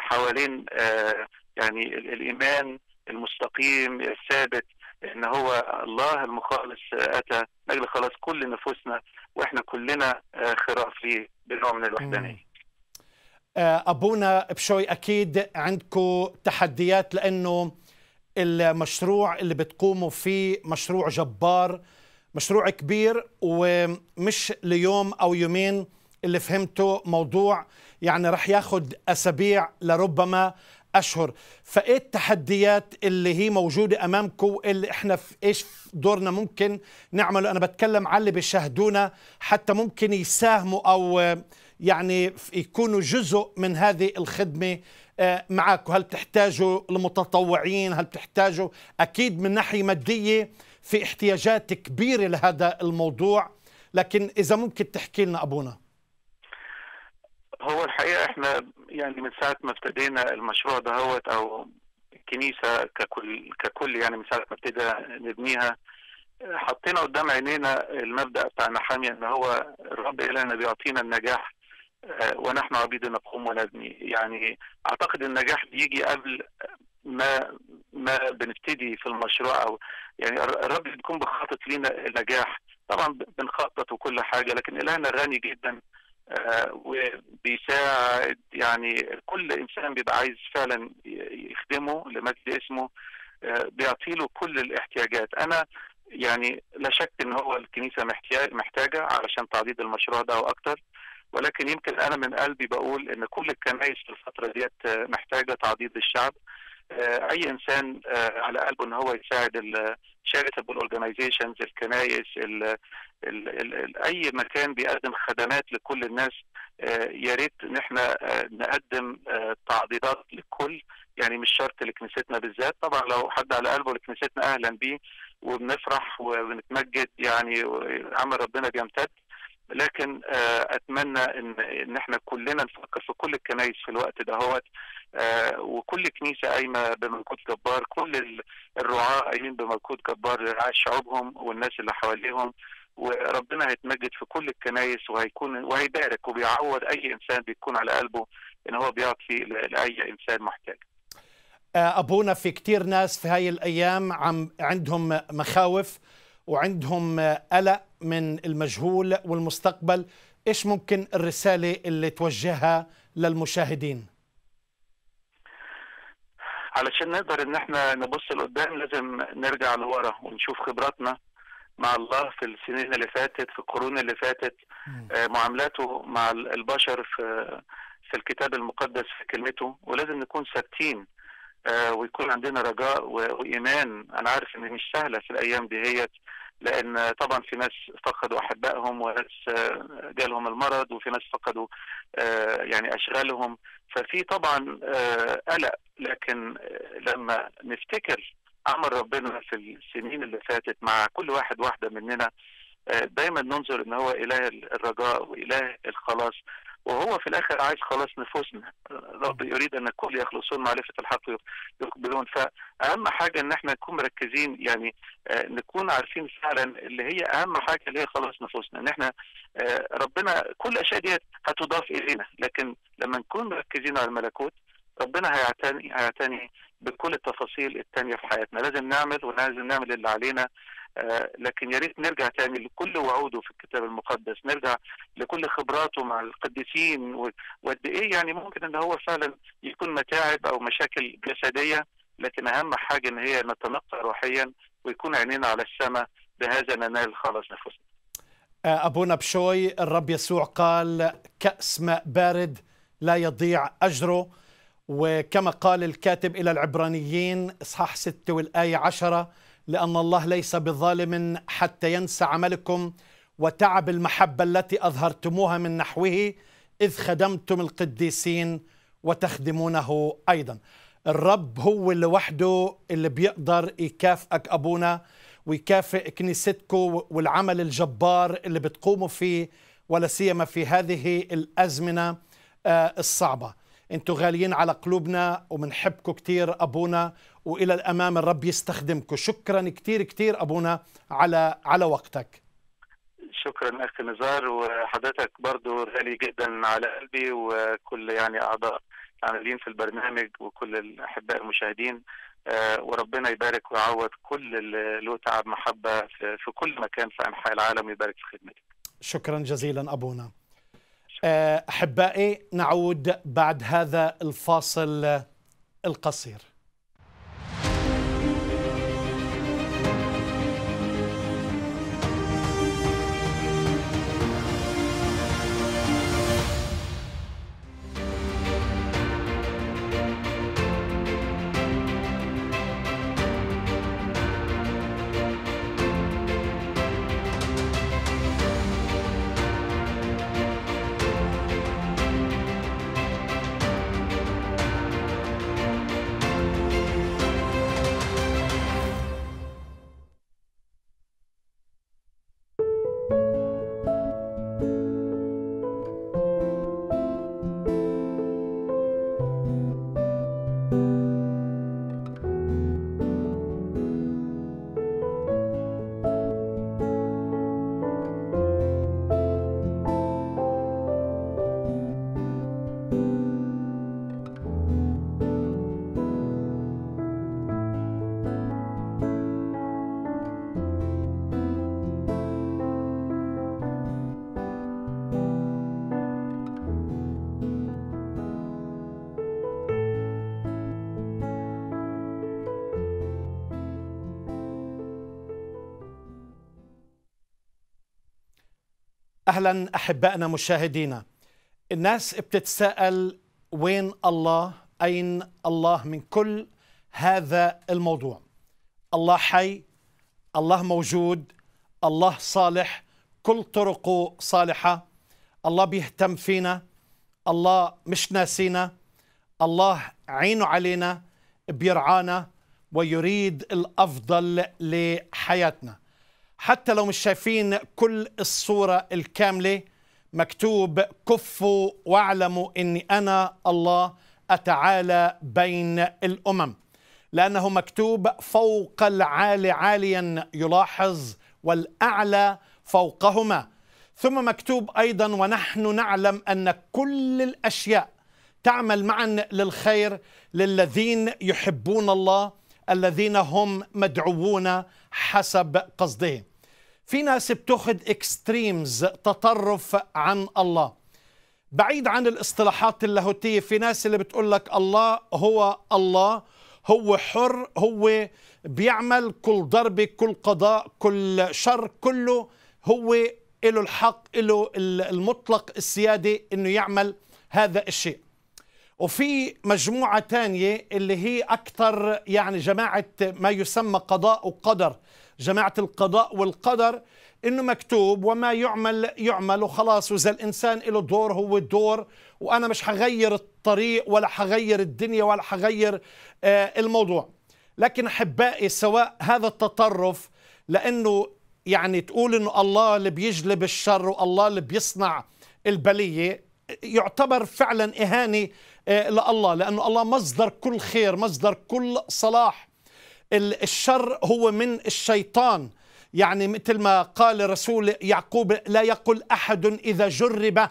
C: حوالين يعني الايمان المستقيم الثابت ان هو الله المخلص آه، اتى لاجل خلاص كل نفوسنا واحنا كلنا آه، خراف ليه بنوع من الوحدانيه.
A: آه، ابونا بشوي اكيد عندكم تحديات لانه المشروع اللي بتقوموا فيه مشروع جبار مشروع كبير ومش ليوم او يومين اللي فهمته موضوع يعني رح ياخذ اسابيع لربما اشهر فايه التحديات اللي هي موجوده امامكم اللي احنا في ايش دورنا ممكن نعمله انا بتكلم على اللي بيشاهدونا حتى ممكن يساهموا او آه، يعني يكونوا جزء من هذه الخدمه آه، معاكم هل بتحتاجوا لمتطوعين هل بتحتاجوا اكيد من ناحيه ماديه في احتياجات كبيره لهذا الموضوع لكن اذا ممكن تحكي لنا ابونا
C: هو الحقيقه احنا يعني من ساعه ما ابتدينا المشروع دهوت او الكنيسه ككل ككل يعني من ساعه ما ابتدينا نبنيها حطينا قدام عينينا المبدا بتاع نحاميه ان هو الرب الهنا بيعطينا النجاح آه، ونحن عبيد نقوم ونبني يعني اعتقد النجاح بيجي قبل ما ما بنبتدي في المشروع او يعني الرب بيكون بخطط لينا النجاح طبعا بنخطط وكل حاجه لكن الهنا غني جدا وبيساعد يعني كل انسان بيبقى عايز فعلا يخدمه لمجد اسمه آه، بيعطي له كل الاحتياجات انا يعني لا شك ان هو الكنيسه محتاجه علشان تعضيد المشروع ده واكثر ولكن يمكن انا من قلبي بقول ان كل الكنائس في الفتره ديت آه، محتاجه تعضيد الشعب آه، اي انسان على قلبه ان هو يساعد charitable organizations الكنائس الـ الـ الـ اي مكان بيقدم خدمات لكل الناس آه، يا ريت ان احنا آه، نقدم آه، تعضيدات للكل يعني مش شرط لكنيستنا بالذات طبعا لو حد على قلبه لكنيستنا اهلا بيه وبنفرح وبنتمجد يعني عمل ربنا بيمتد لكن اتمنى ان ان احنا كلنا نفكر في كل الكنائس في الوقت دهوت آه، وكل كنيسة قايمة بملكوت جبار كل الرعاة قايمين بملكوت جبار لرعاية شعوبهم والناس اللي حواليهم وربنا هيتمجد في كل الكنايس وهيكون وهيبارك وبيعوض أي إنسان بيكون على قلبه إن هو بيعطي لأي إنسان محتاج
A: آه، أبونا في كتير ناس في هاي الأيام عم عندهم مخاوف وعندهم قلق من المجهول والمستقبل إيش ممكن الرسالة اللي توجهها للمشاهدين؟
C: علشان نقدر ان احنا نبص لقدام لازم نرجع لورا ونشوف خبراتنا مع الله في السنين اللي فاتت في القرون اللي فاتت آه، معاملاته مع البشر في في الكتاب المقدس في كلمته ولازم نكون ثابتين آه، ويكون عندنا رجاء وايمان انا عارف ان مش سهله في الايام ديت لان طبعا في ناس فقدوا احبائهم وناس آه، جالهم المرض وفي ناس فقدوا يعني اشغالهم ففي طبعا آه، قلق لكن آه، لما نفتكر عمل ربنا في السنين اللي فاتت مع كل واحد واحده مننا آه، دايما ننظر ان هو اله الرجاء واله الخلاص وهو في الاخر عايز خلاص نفوسنا رب يريد ان الكل يخلصون معرفه الحق يقبلون فاهم حاجه ان احنا نكون مركزين يعني آه، نكون عارفين فعلا اللي هي اهم حاجه اللي هي خلاص نفوسنا ان احنا آه، ربنا كل الاشياء دي هتضاف الينا لكن لما نكون مركزين على الملكوت ربنا هيعتني هيعتني بكل التفاصيل التانية في حياتنا لازم نعمل ولازم نعمل اللي علينا آه، لكن يا ريت نرجع تاني لكل وعوده في الكتاب المقدس نرجع لكل خبراته مع القديسين وقد ايه يعني ممكن ان هو فعلا يكون متاعب او مشاكل جسديه لكن اهم حاجه ان هي نتنقى روحيا ويكون عينينا على السماء بهذا ننال خلاص نفوسنا
A: آه، أبونا بشوي الرب يسوع قال كأس ماء بارد لا يضيع أجره وكما قال الكاتب إلى العبرانيين إصحاح 6 والآية 10 لأن الله ليس بظالم حتى ينسى عملكم وتعب المحبة التي أظهرتموها من نحوه إذ خدمتم القديسين وتخدمونه أيضا الرب هو اللي وحده اللي بيقدر يكافئك أبونا ويكافئ كنيستكم والعمل الجبار اللي بتقوموا فيه ولا سيما في هذه الأزمنة آه، الصعبة انتوا غاليين على قلوبنا ومنحبكم كتير أبونا والى الامام الرب يستخدمك شكرا كثير كثير ابونا على على وقتك
C: شكرا اخي نزار وحضرتك برضو غالي جدا على قلبي وكل يعني اعضاء عاملين في البرنامج وكل الاحباء المشاهدين آه، وربنا يبارك ويعوض كل اللي له تعب محبه في, في كل مكان في انحاء العالم ويبارك في خدمتك.
A: شكرا جزيلا ابونا. آه، احبائي نعود بعد هذا الفاصل القصير. اهلا احبائنا مشاهدينا الناس بتتساءل وين الله اين الله من كل هذا الموضوع الله حي الله موجود الله صالح كل طرقه صالحه الله بيهتم فينا الله مش ناسينا الله عينه علينا بيرعانا ويريد الافضل لحياتنا حتى لو مش شايفين كل الصورة الكاملة مكتوب كفوا واعلموا اني انا الله اتعالى بين الامم لانه مكتوب فوق العالي عاليا يلاحظ والاعلى فوقهما ثم مكتوب ايضا ونحن نعلم ان كل الاشياء تعمل معا للخير للذين يحبون الله الذين هم مدعوون حسب قصده في ناس بتاخذ اكستريمز تطرف عن الله بعيد عن الاصطلاحات اللاهوتيه في ناس اللي بتقول لك الله هو الله هو حر هو بيعمل كل ضربه كل قضاء كل شر كله هو له الحق له المطلق السياده انه يعمل هذا الشيء وفي مجموعة تانية اللي هي أكثر يعني جماعة ما يسمى قضاء وقدر جماعة القضاء والقدر إنه مكتوب وما يعمل يعمل وخلاص وإذا الإنسان له دور هو الدور وأنا مش حغير الطريق ولا حغير الدنيا ولا حغير آه، الموضوع لكن أحبائي سواء هذا التطرف لأنه يعني تقول إنه الله اللي بيجلب الشر والله اللي بيصنع البلية يعتبر فعلا إهانة إيه، لله لأنه الله مصدر كل خير مصدر كل صلاح الشر هو من الشيطان يعني مثل ما قال رسول يعقوب لا يقل أحد إذا جرب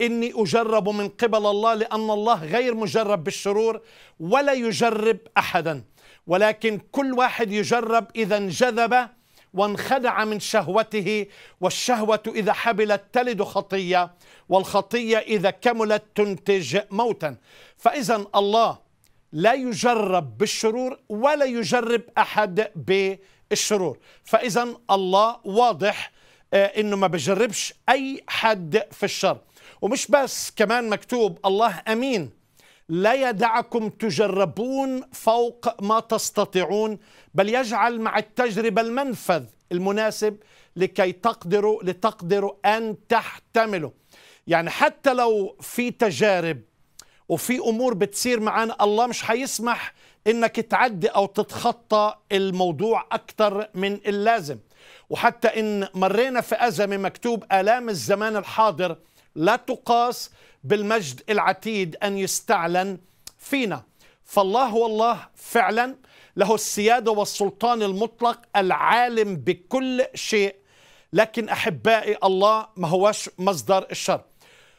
A: إني أجرب من قبل الله لأن الله غير مجرب بالشرور ولا يجرب أحدا ولكن كل واحد يجرب إذا انجذب وانخدع من شهوته والشهوة إذا حبلت تلد خطية والخطية إذا كملت تنتج موتا فإذا الله لا يجرب بالشرور ولا يجرب أحد بالشرور فإذا الله واضح آه، انه ما بجربش اي حد في الشر ومش بس كمان مكتوب الله امين لا يدعكم تجربون فوق ما تستطيعون بل يجعل مع التجربة المنفذ المناسب لكي تقدروا لتقدروا أن تحتملوا يعني حتى لو في تجارب وفي أمور بتصير معنا الله مش هيسمح انك تعدي او تتخطى الموضوع اكثر من اللازم وحتى ان مرينا في ازمه مكتوب الام الزمان الحاضر لا تقاس بالمجد العتيد أن يستعلن فينا فالله والله فعلا له السيادة والسلطان المطلق العالم بكل شيء لكن أحبائي الله ما هوش مصدر الشر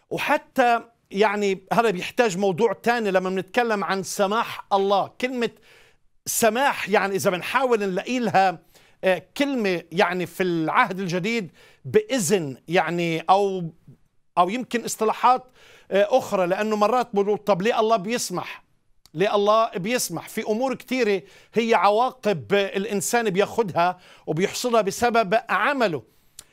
A: وحتى يعني هذا بيحتاج موضوع تاني لما بنتكلم عن سماح الله كلمة سماح يعني إذا بنحاول نلاقي لها آه، كلمة يعني في العهد الجديد بإذن يعني أو أو يمكن اصطلاحات آه، اخرى لانه مرات بقول طب ليه الله بيسمح ليه الله بيسمح في امور كثيره هي عواقب الانسان بياخدها وبيحصلها بسبب عمله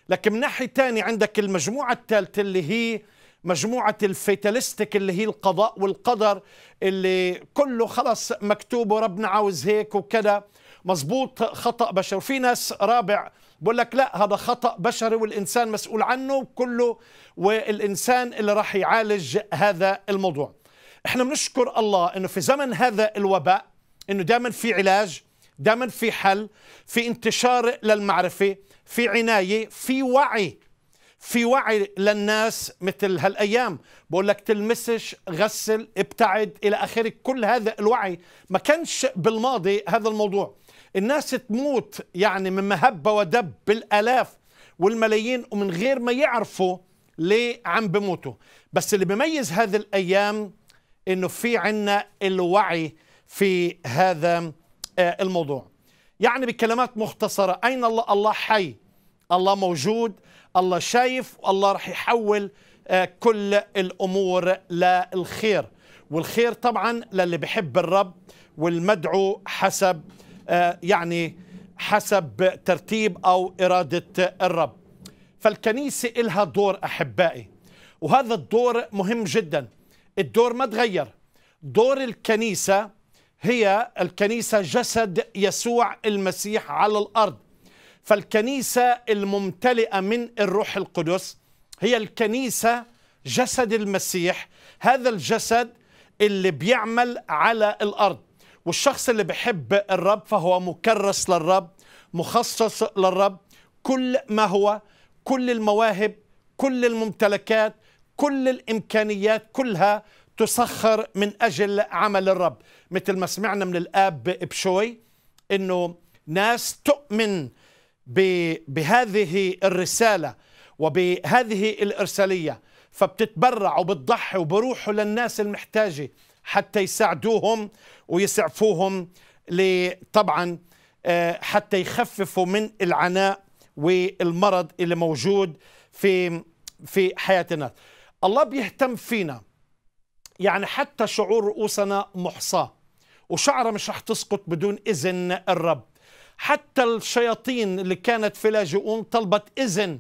A: لكن من ناحيه ثانيه عندك المجموعه الثالثه اللي هي مجموعة الفيتالستيك اللي هي القضاء والقدر اللي كله خلص مكتوب وربنا عاوز هيك وكذا مزبوط خطأ بشر في ناس رابع بقول لك لا هذا خطأ بشري والإنسان مسؤول عنه كله والإنسان اللي راح يعالج هذا الموضوع احنا بنشكر الله انه في زمن هذا الوباء انه دائما في علاج دائما في حل في انتشار للمعرفه في عنايه في وعي في وعي للناس مثل هالايام بقول لك تلمسش غسل ابتعد الى اخره كل هذا الوعي ما كانش بالماضي هذا الموضوع الناس تموت يعني من مهبة ودب بالآلاف والملايين ومن غير ما يعرفوا ليه عم بموتوا بس اللي بيميز هذه الأيام إنه في عنا الوعي في هذا آه، الموضوع يعني بكلمات مختصرة أين الله الله حي الله موجود الله شايف الله رح يحول آه، كل الأمور للخير والخير طبعا للي بحب الرب والمدعو حسب آه، يعني حسب ترتيب أو إرادة الرب فالكنيسة إلها دور أحبائي وهذا الدور مهم جدا الدور ما تغير دور الكنيسة هي الكنيسة جسد يسوع المسيح على الأرض فالكنيسة الممتلئة من الروح القدس هي الكنيسة جسد المسيح هذا الجسد اللي بيعمل على الأرض والشخص اللي بحب الرب فهو مكرس للرب مخصص للرب كل ما هو كل المواهب كل الممتلكات كل الامكانيات كلها تسخر من اجل عمل الرب مثل ما سمعنا من الاب بشوي انه ناس تؤمن بهذه الرساله وبهذه الارساليه فبتتبرع وبتضحي وبروحوا للناس المحتاجه حتى يساعدوهم ويسعفوهم طبعا آه، حتى يخففوا من العناء والمرض اللي موجود في في حياتنا الله بيهتم فينا يعني حتى شعور رؤوسنا محصاة وشعرة مش رح تسقط بدون إذن الرب حتى الشياطين اللي كانت في لاجئون طلبت إذن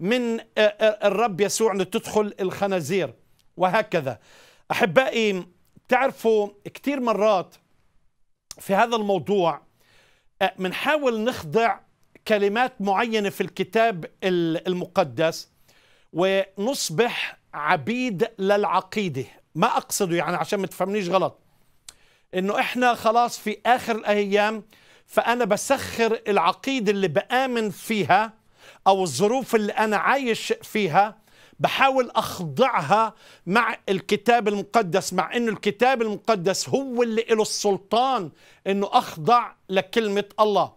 A: من آه، آه، الرب يسوع أن تدخل الخنازير وهكذا أحبائي تعرفوا كثير مرات في هذا الموضوع بنحاول أه، نخضع كلمات معينة في الكتاب المقدس ونصبح عبيد للعقيدة ما أقصده يعني عشان ما تفهمنيش غلط إنه إحنا خلاص في آخر الأيام فأنا بسخر العقيدة اللي بآمن فيها أو الظروف اللي أنا عايش فيها بحاول أخضعها مع الكتاب المقدس مع أنه الكتاب المقدس هو اللي له السلطان أنه أخضع لكلمة الله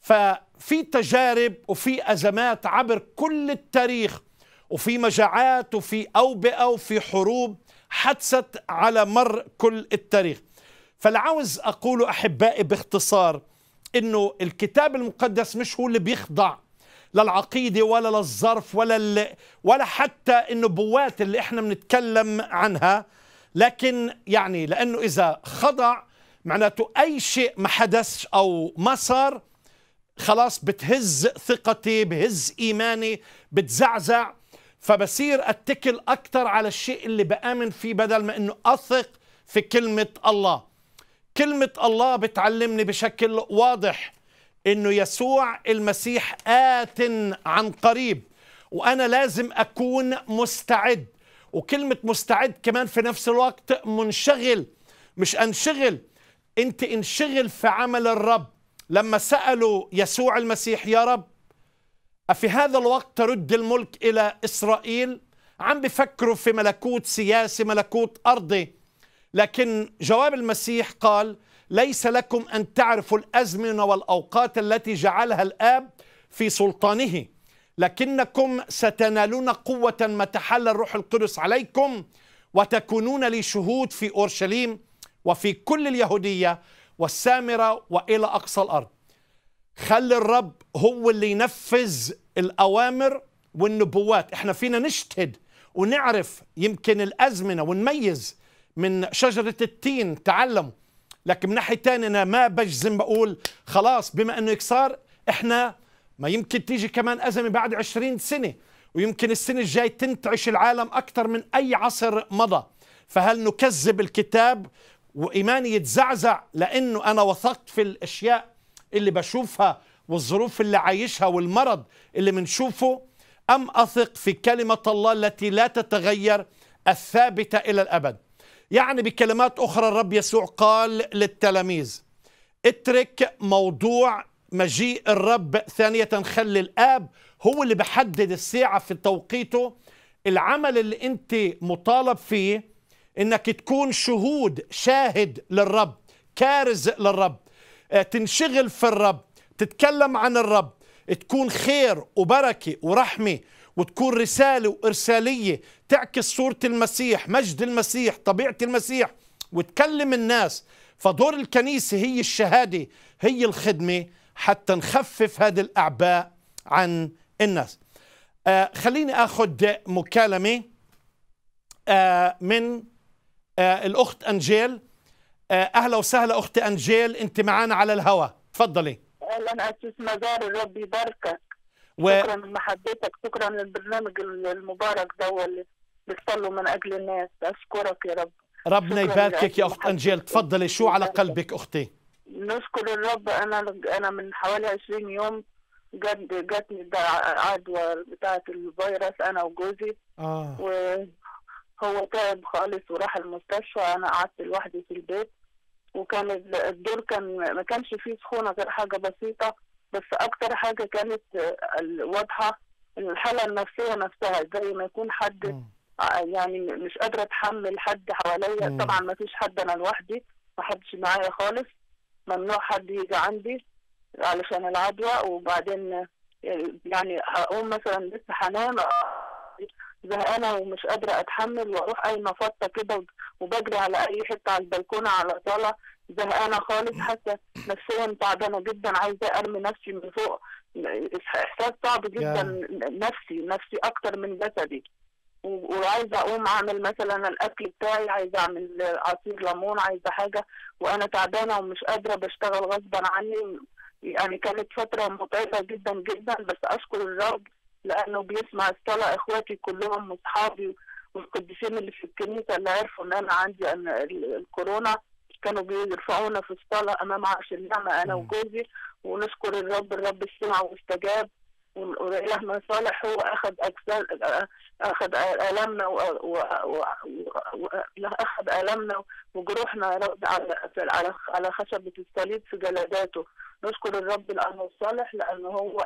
A: ففي تجارب وفي أزمات عبر كل التاريخ وفي مجاعات وفي أوبئة وفي حروب حدثت على مر كل التاريخ فالعاوز أقوله أحبائي باختصار أنه الكتاب المقدس مش هو اللي بيخضع للعقيده ولا للظرف ولا ولا حتى النبوات اللي احنا بنتكلم عنها لكن يعني لانه اذا خضع معناته اي شيء ما حدث او ما صار خلاص بتهز ثقتي بهز ايماني بتزعزع فبصير اتكل اكثر على الشيء اللي بامن فيه بدل ما انه اثق في كلمه الله كلمه الله بتعلمني بشكل واضح انه يسوع المسيح آت عن قريب وانا لازم اكون مستعد وكلمة مستعد كمان في نفس الوقت منشغل مش انشغل انت انشغل في عمل الرب لما سألوا يسوع المسيح يا رب أفي هذا الوقت ترد الملك إلى إسرائيل عم بفكروا في ملكوت سياسي ملكوت أرضي لكن جواب المسيح قال ليس لكم أن تعرفوا الأزمنة والأوقات التي جعلها الآب في سلطانه لكنكم ستنالون قوة ما تحل الروح القدس عليكم وتكونون لي شهود في أورشليم وفي كل اليهودية والسامرة وإلى أقصى الأرض خلي الرب هو اللي ينفذ الأوامر والنبوات احنا فينا نشتهد ونعرف يمكن الأزمنة ونميز من شجرة التين تعلموا لكن من ناحيه ثانيه انا ما بجزم بقول خلاص بما انه صار احنا ما يمكن تيجي كمان ازمه بعد 20 سنه ويمكن السنه الجاي تنتعش العالم اكثر من اي عصر مضى فهل نكذب الكتاب وايماني يتزعزع لانه انا وثقت في الاشياء اللي بشوفها والظروف اللي عايشها والمرض اللي بنشوفه ام اثق في كلمه الله التي لا تتغير الثابته الى الابد يعني بكلمات أخرى الرب يسوع قال للتلاميذ اترك موضوع مجيء الرب ثانية خلي الآب هو اللي بحدد الساعة في توقيته العمل اللي أنت مطالب فيه أنك تكون شهود شاهد للرب كارز للرب آه، تنشغل في الرب تتكلم عن الرب تكون خير وبركة ورحمة وتكون رسالة وإرسالية تعكس صورة المسيح مجد المسيح طبيعة المسيح وتكلم الناس فدور الكنيسة هي الشهادة هي الخدمة حتى نخفف هذه الأعباء عن الناس آه خليني أخذ مكالمة آه من آه الأخت أنجيل آه أهلا وسهلا أختي أنجيل أنت معنا على الهواء تفضلي
D: أهلا أسس مزار الرب يباركك و... شكرا لمحبتك شكرا للبرنامج المبارك ده اللي بتصلوا من اجل الناس اشكرك يا رب
A: ربنا يباركك يا اخت انجيل تفضلي شو على قلبك اختي
D: نشكر الرب انا انا من حوالي 20 يوم جد جاتني عدوى بتاعه الفيروس انا وجوزي آه. وهو تعب خالص وراح المستشفى انا قعدت لوحدي في البيت وكان الدور كان ما كانش فيه سخونه غير حاجه بسيطه بس اكتر حاجه كانت آه، واضحه ان الحاله النفسيه نفسها زي ما يكون حد آه، يعني م. يعني مش قادره اتحمل حد حواليا طبعا ما فيش حد انا لوحدي ما حدش معايا خالص ممنوع حد يجي عندي علشان العدوى وبعدين آه، يعني هقوم مثلا لسه هنام زهقانه ومش قادره اتحمل واروح اي نفطه كده وبجري على اي حته على البلكونه على طالع زهقانه خالص حاسه نفسيا تعبانه جدا عايزه ارمي نفسي من فوق احساس صعب جدا yeah. نفسي نفسي اكتر من جسدي وعايزه اقوم اعمل مثلا الاكل بتاعي عايزه اعمل عصير ليمون عايزه حاجه وانا تعبانه ومش قادره بشتغل غصبا عني يعني كانت فتره متعبه جدا جدا بس اشكر الرب لانه بيسمع الصلاه اخواتي كلهم واصحابي والقديسين اللي في الكنيسه اللي عرفوا ان انا عندي الكورونا كانوا بيرفعونا في الصلاة أمام عرش النعمة أنا وجوزي ونشكر الرب الرب استمع واستجاب وإلهنا صالح هو أخذ أجساد أخذ آلامنا وأخذ آلامنا وجروحنا على على على خشبة الصليب في جلداته نشكر الرب لأنه صالح لأنه هو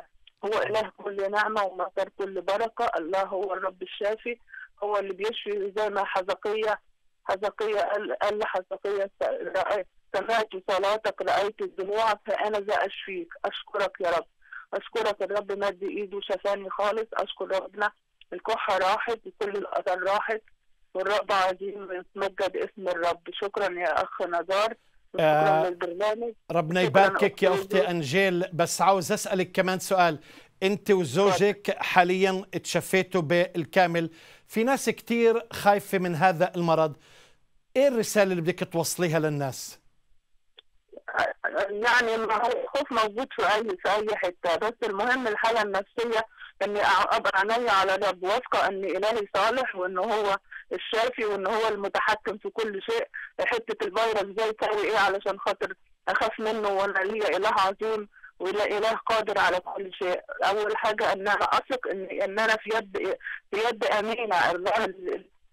D: هو إله كل نعمة ومطر كل بركة الله هو الرب الشافي هو اللي بيشفي زي ما حزقية حزقية قال حزقية سمعت صلاتك رأيت الدموع فأنا ذا أشفيك أشكرك يا رب أشكرك الرب مد إيده شفاني خالص أشكر ربنا الكحة راحت وكل الأثر راحت والرب عظيم يتمجد اسم الرب شكرا يا أخ نزار آه ربنا يباركك يا أختي
A: أنجيل بس عاوز أسألك كمان سؤال أنت وزوجك حاليا اتشفيتوا بالكامل في ناس كتير خايفة من هذا المرض ايه الرساله اللي بدك توصليها للناس؟
D: يعني الخوف موجود في اي في اي حته بس المهم الحاله النفسيه اني ابقى عينيا على رب واثقه ان الهي صالح وان هو الشافي وان هو المتحكم في كل شيء حته الفيروس ده تساوي ايه علشان خاطر اخاف منه وانا ليا اله عظيم ولا اله قادر على كل شيء اول حاجه ان انا اثق ان ان انا في يد في يد امينه الله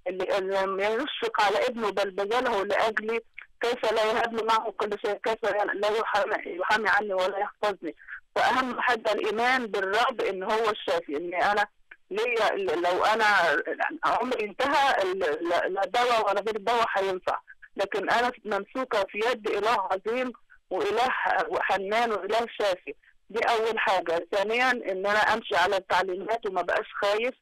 D: اللي ما يشفق على ابنه بل بذله لاجلي كيف لا يهب معه كل شيء كيف لا يحامي, يحامي عني ولا يحفظني فاهم حاجه الايمان بالرب ان هو الشافي ان انا ليا لو انا عمري انتهى لا دواء ولا غير دواء هينفع لكن انا ممسوكه في يد اله عظيم واله حنان واله شافي دي اول حاجه ثانيا ان انا امشي على التعليمات وما بقاش خايف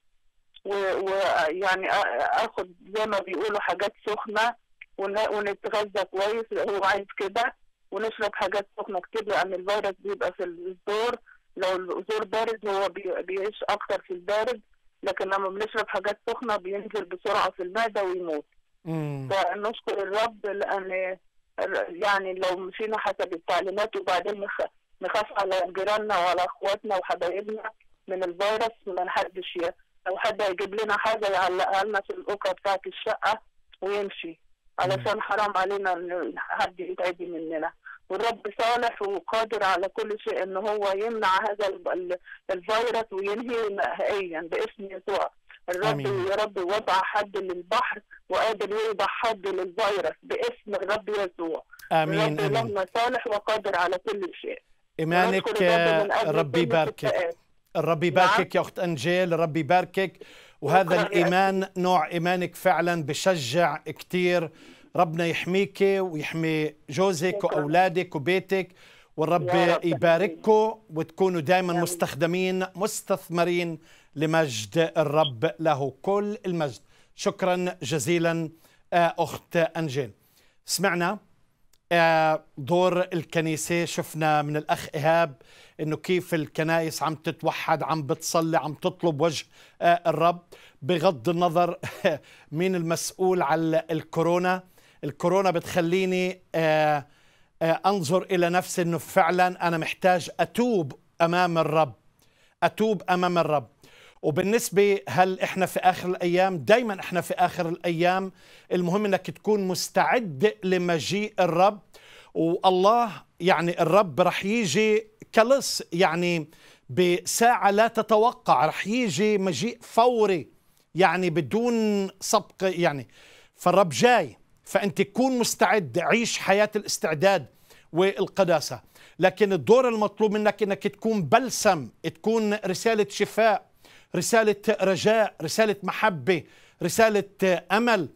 D: ويعني اخد زي ما بيقولوا حاجات سخنه ونتغذى كويس هو عايز كده ونشرب حاجات سخنه كتير لان الفيروس بيبقى في الزور لو الزور بارد هو بيعيش اكتر في البارد لكن لما بنشرب حاجات سخنه بينزل بسرعه في المعده ويموت فنشكر الرب لان يعني لو مشينا حسب التعليمات وبعدين نخاف على جيراننا وعلى اخواتنا وحبايبنا من الفيروس ما حدش لو حد يجيب لنا حاجه يعلقها لنا في الاوكا بتاعت الشقه ويمشي علشان حرام علينا ان حد يتعدي مننا والرب صالح وقادر على كل شيء ان هو يمنع هذا الفيروس وينهيه نهائيا باسم يسوع الرب أمين. يا رب وضع حد للبحر وقادر يوضع حد للفيروس باسم الرب يسوع امين الرب آمين صالح وقادر على كل شيء ايمانك ربي
A: يباركك الرب نعم. يباركك يا أخت أنجيل الرب يباركك وهذا الإيمان نوع إيمانك فعلا بشجع كثير ربنا يحميك ويحمي جوزك وأولادك وبيتك والرب يبارككم وتكونوا دائما مستخدمين مستثمرين لمجد الرب له كل المجد شكرا جزيلا آه، أخت أنجيل سمعنا دور الكنيسة شفنا من الأخ إيهاب أنه كيف الكنائس عم تتوحد عم بتصلي عم تطلب وجه آه، الرب بغض النظر مين المسؤول على الكورونا الكورونا بتخليني آه، آه، أنظر إلى نفسي أنه فعلا أنا محتاج أتوب أمام الرب أتوب أمام الرب وبالنسبة هل احنا في اخر الايام دايما احنا في اخر الايام المهم انك تكون مستعد لمجيء الرب والله يعني الرب رح يجي كلص يعني بساعة لا تتوقع رح يجي مجيء فوري يعني بدون سبق يعني فالرب جاي فأنت تكون مستعد عيش حياة الاستعداد والقداسة لكن الدور المطلوب منك أنك تكون بلسم تكون رسالة شفاء رسالة رجاء رسالة محبة رسالة أمل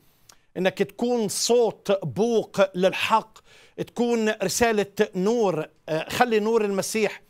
A: انك تكون صوت بوق للحق تكون رسالة نور آه، خلي نور المسيح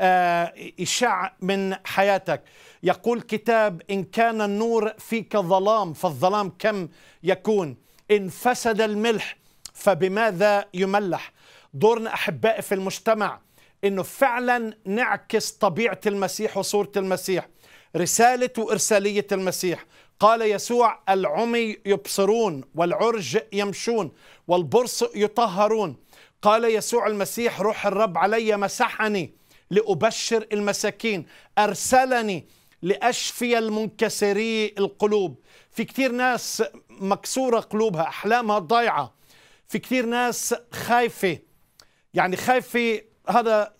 A: آه، يشع من حياتك يقول كتاب إن كان النور فيك ظلام فالظلام كم يكون إن فسد الملح فبماذا يملح دورنا أحبائي في المجتمع أنه فعلا نعكس طبيعة المسيح وصورة المسيح رسالة وإرسالية المسيح قال يسوع العمي يبصرون والعرج يمشون والبرص يطهرون قال يسوع المسيح روح الرب علي مسحني لأبشر المساكين أرسلني لأشفي المنكسري القلوب في كتير ناس مكسورة قلوبها أحلامها ضايعة في كتير ناس خايفة يعني خايفة هذا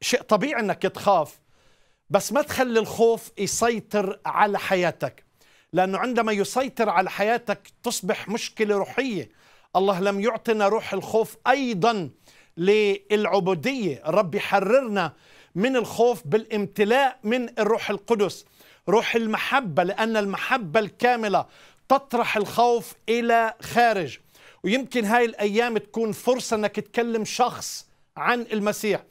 A: شيء طبيعي أنك تخاف بس ما تخلي الخوف يسيطر على حياتك لأنه عندما يسيطر على حياتك تصبح مشكلة روحية الله لم يعطنا روح الخوف أيضا للعبودية الرب يحررنا من الخوف بالامتلاء من الروح القدس روح المحبة لأن المحبة الكاملة تطرح الخوف إلى خارج ويمكن هاي الأيام تكون فرصة أنك تكلم شخص عن المسيح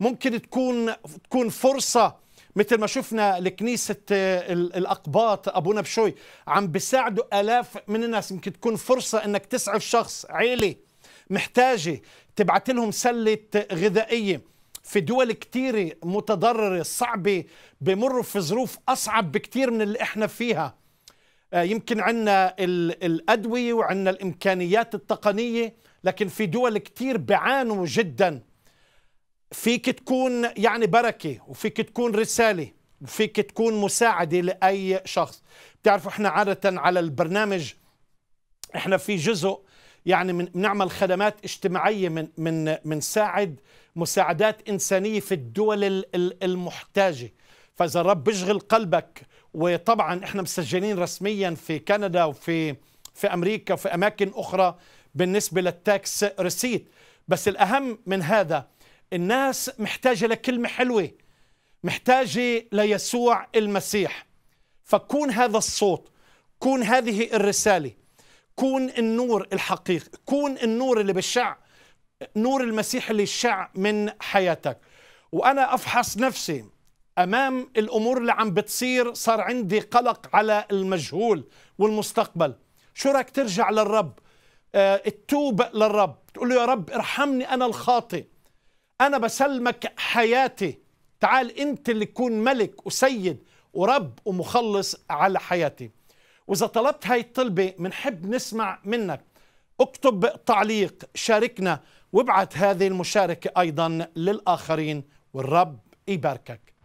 A: ممكن تكون تكون فرصة مثل ما شفنا لكنيسة آه، الأقباط أبونا بشوي عم بيساعدوا آلاف من الناس يمكن تكون فرصة أنك تسعف شخص عيلة محتاجة تبعت لهم سلة غذائية في دول كتيرة متضررة صعبة بمروا في ظروف أصعب بكتير من اللي إحنا فيها آه، يمكن عندنا الأدوية وعندنا الإمكانيات التقنية لكن في دول كتير بعانوا جداً فيك تكون يعني بركة وفيك تكون رسالة وفيك تكون مساعدة لأي شخص بتعرفوا احنا عادة على البرنامج احنا في جزء يعني من بنعمل خدمات اجتماعية من من من ساعد مساعدات إنسانية في الدول المحتاجة فإذا الرب بيشغل قلبك وطبعا احنا مسجلين رسميا في كندا وفي في أمريكا وفي أماكن أخرى بالنسبة للتاكس ريسيت بس الأهم من هذا الناس محتاجة لكلمة حلوة محتاجة ليسوع المسيح فكون هذا الصوت كون هذه الرسالة كون النور الحقيقي كون النور اللي بالشع نور المسيح اللي شع من حياتك وأنا أفحص نفسي أمام الأمور اللي عم بتصير صار عندي قلق على المجهول والمستقبل شو رايك ترجع للرب آه، التوب للرب تقول له يا رب ارحمني أنا الخاطئ أنا بسلمك حياتي تعال أنت اللي تكون ملك وسيد ورب ومخلص على حياتي وإذا طلبت هاي الطلبة منحب نسمع منك اكتب تعليق شاركنا وابعت هذه المشاركة أيضا للآخرين والرب يباركك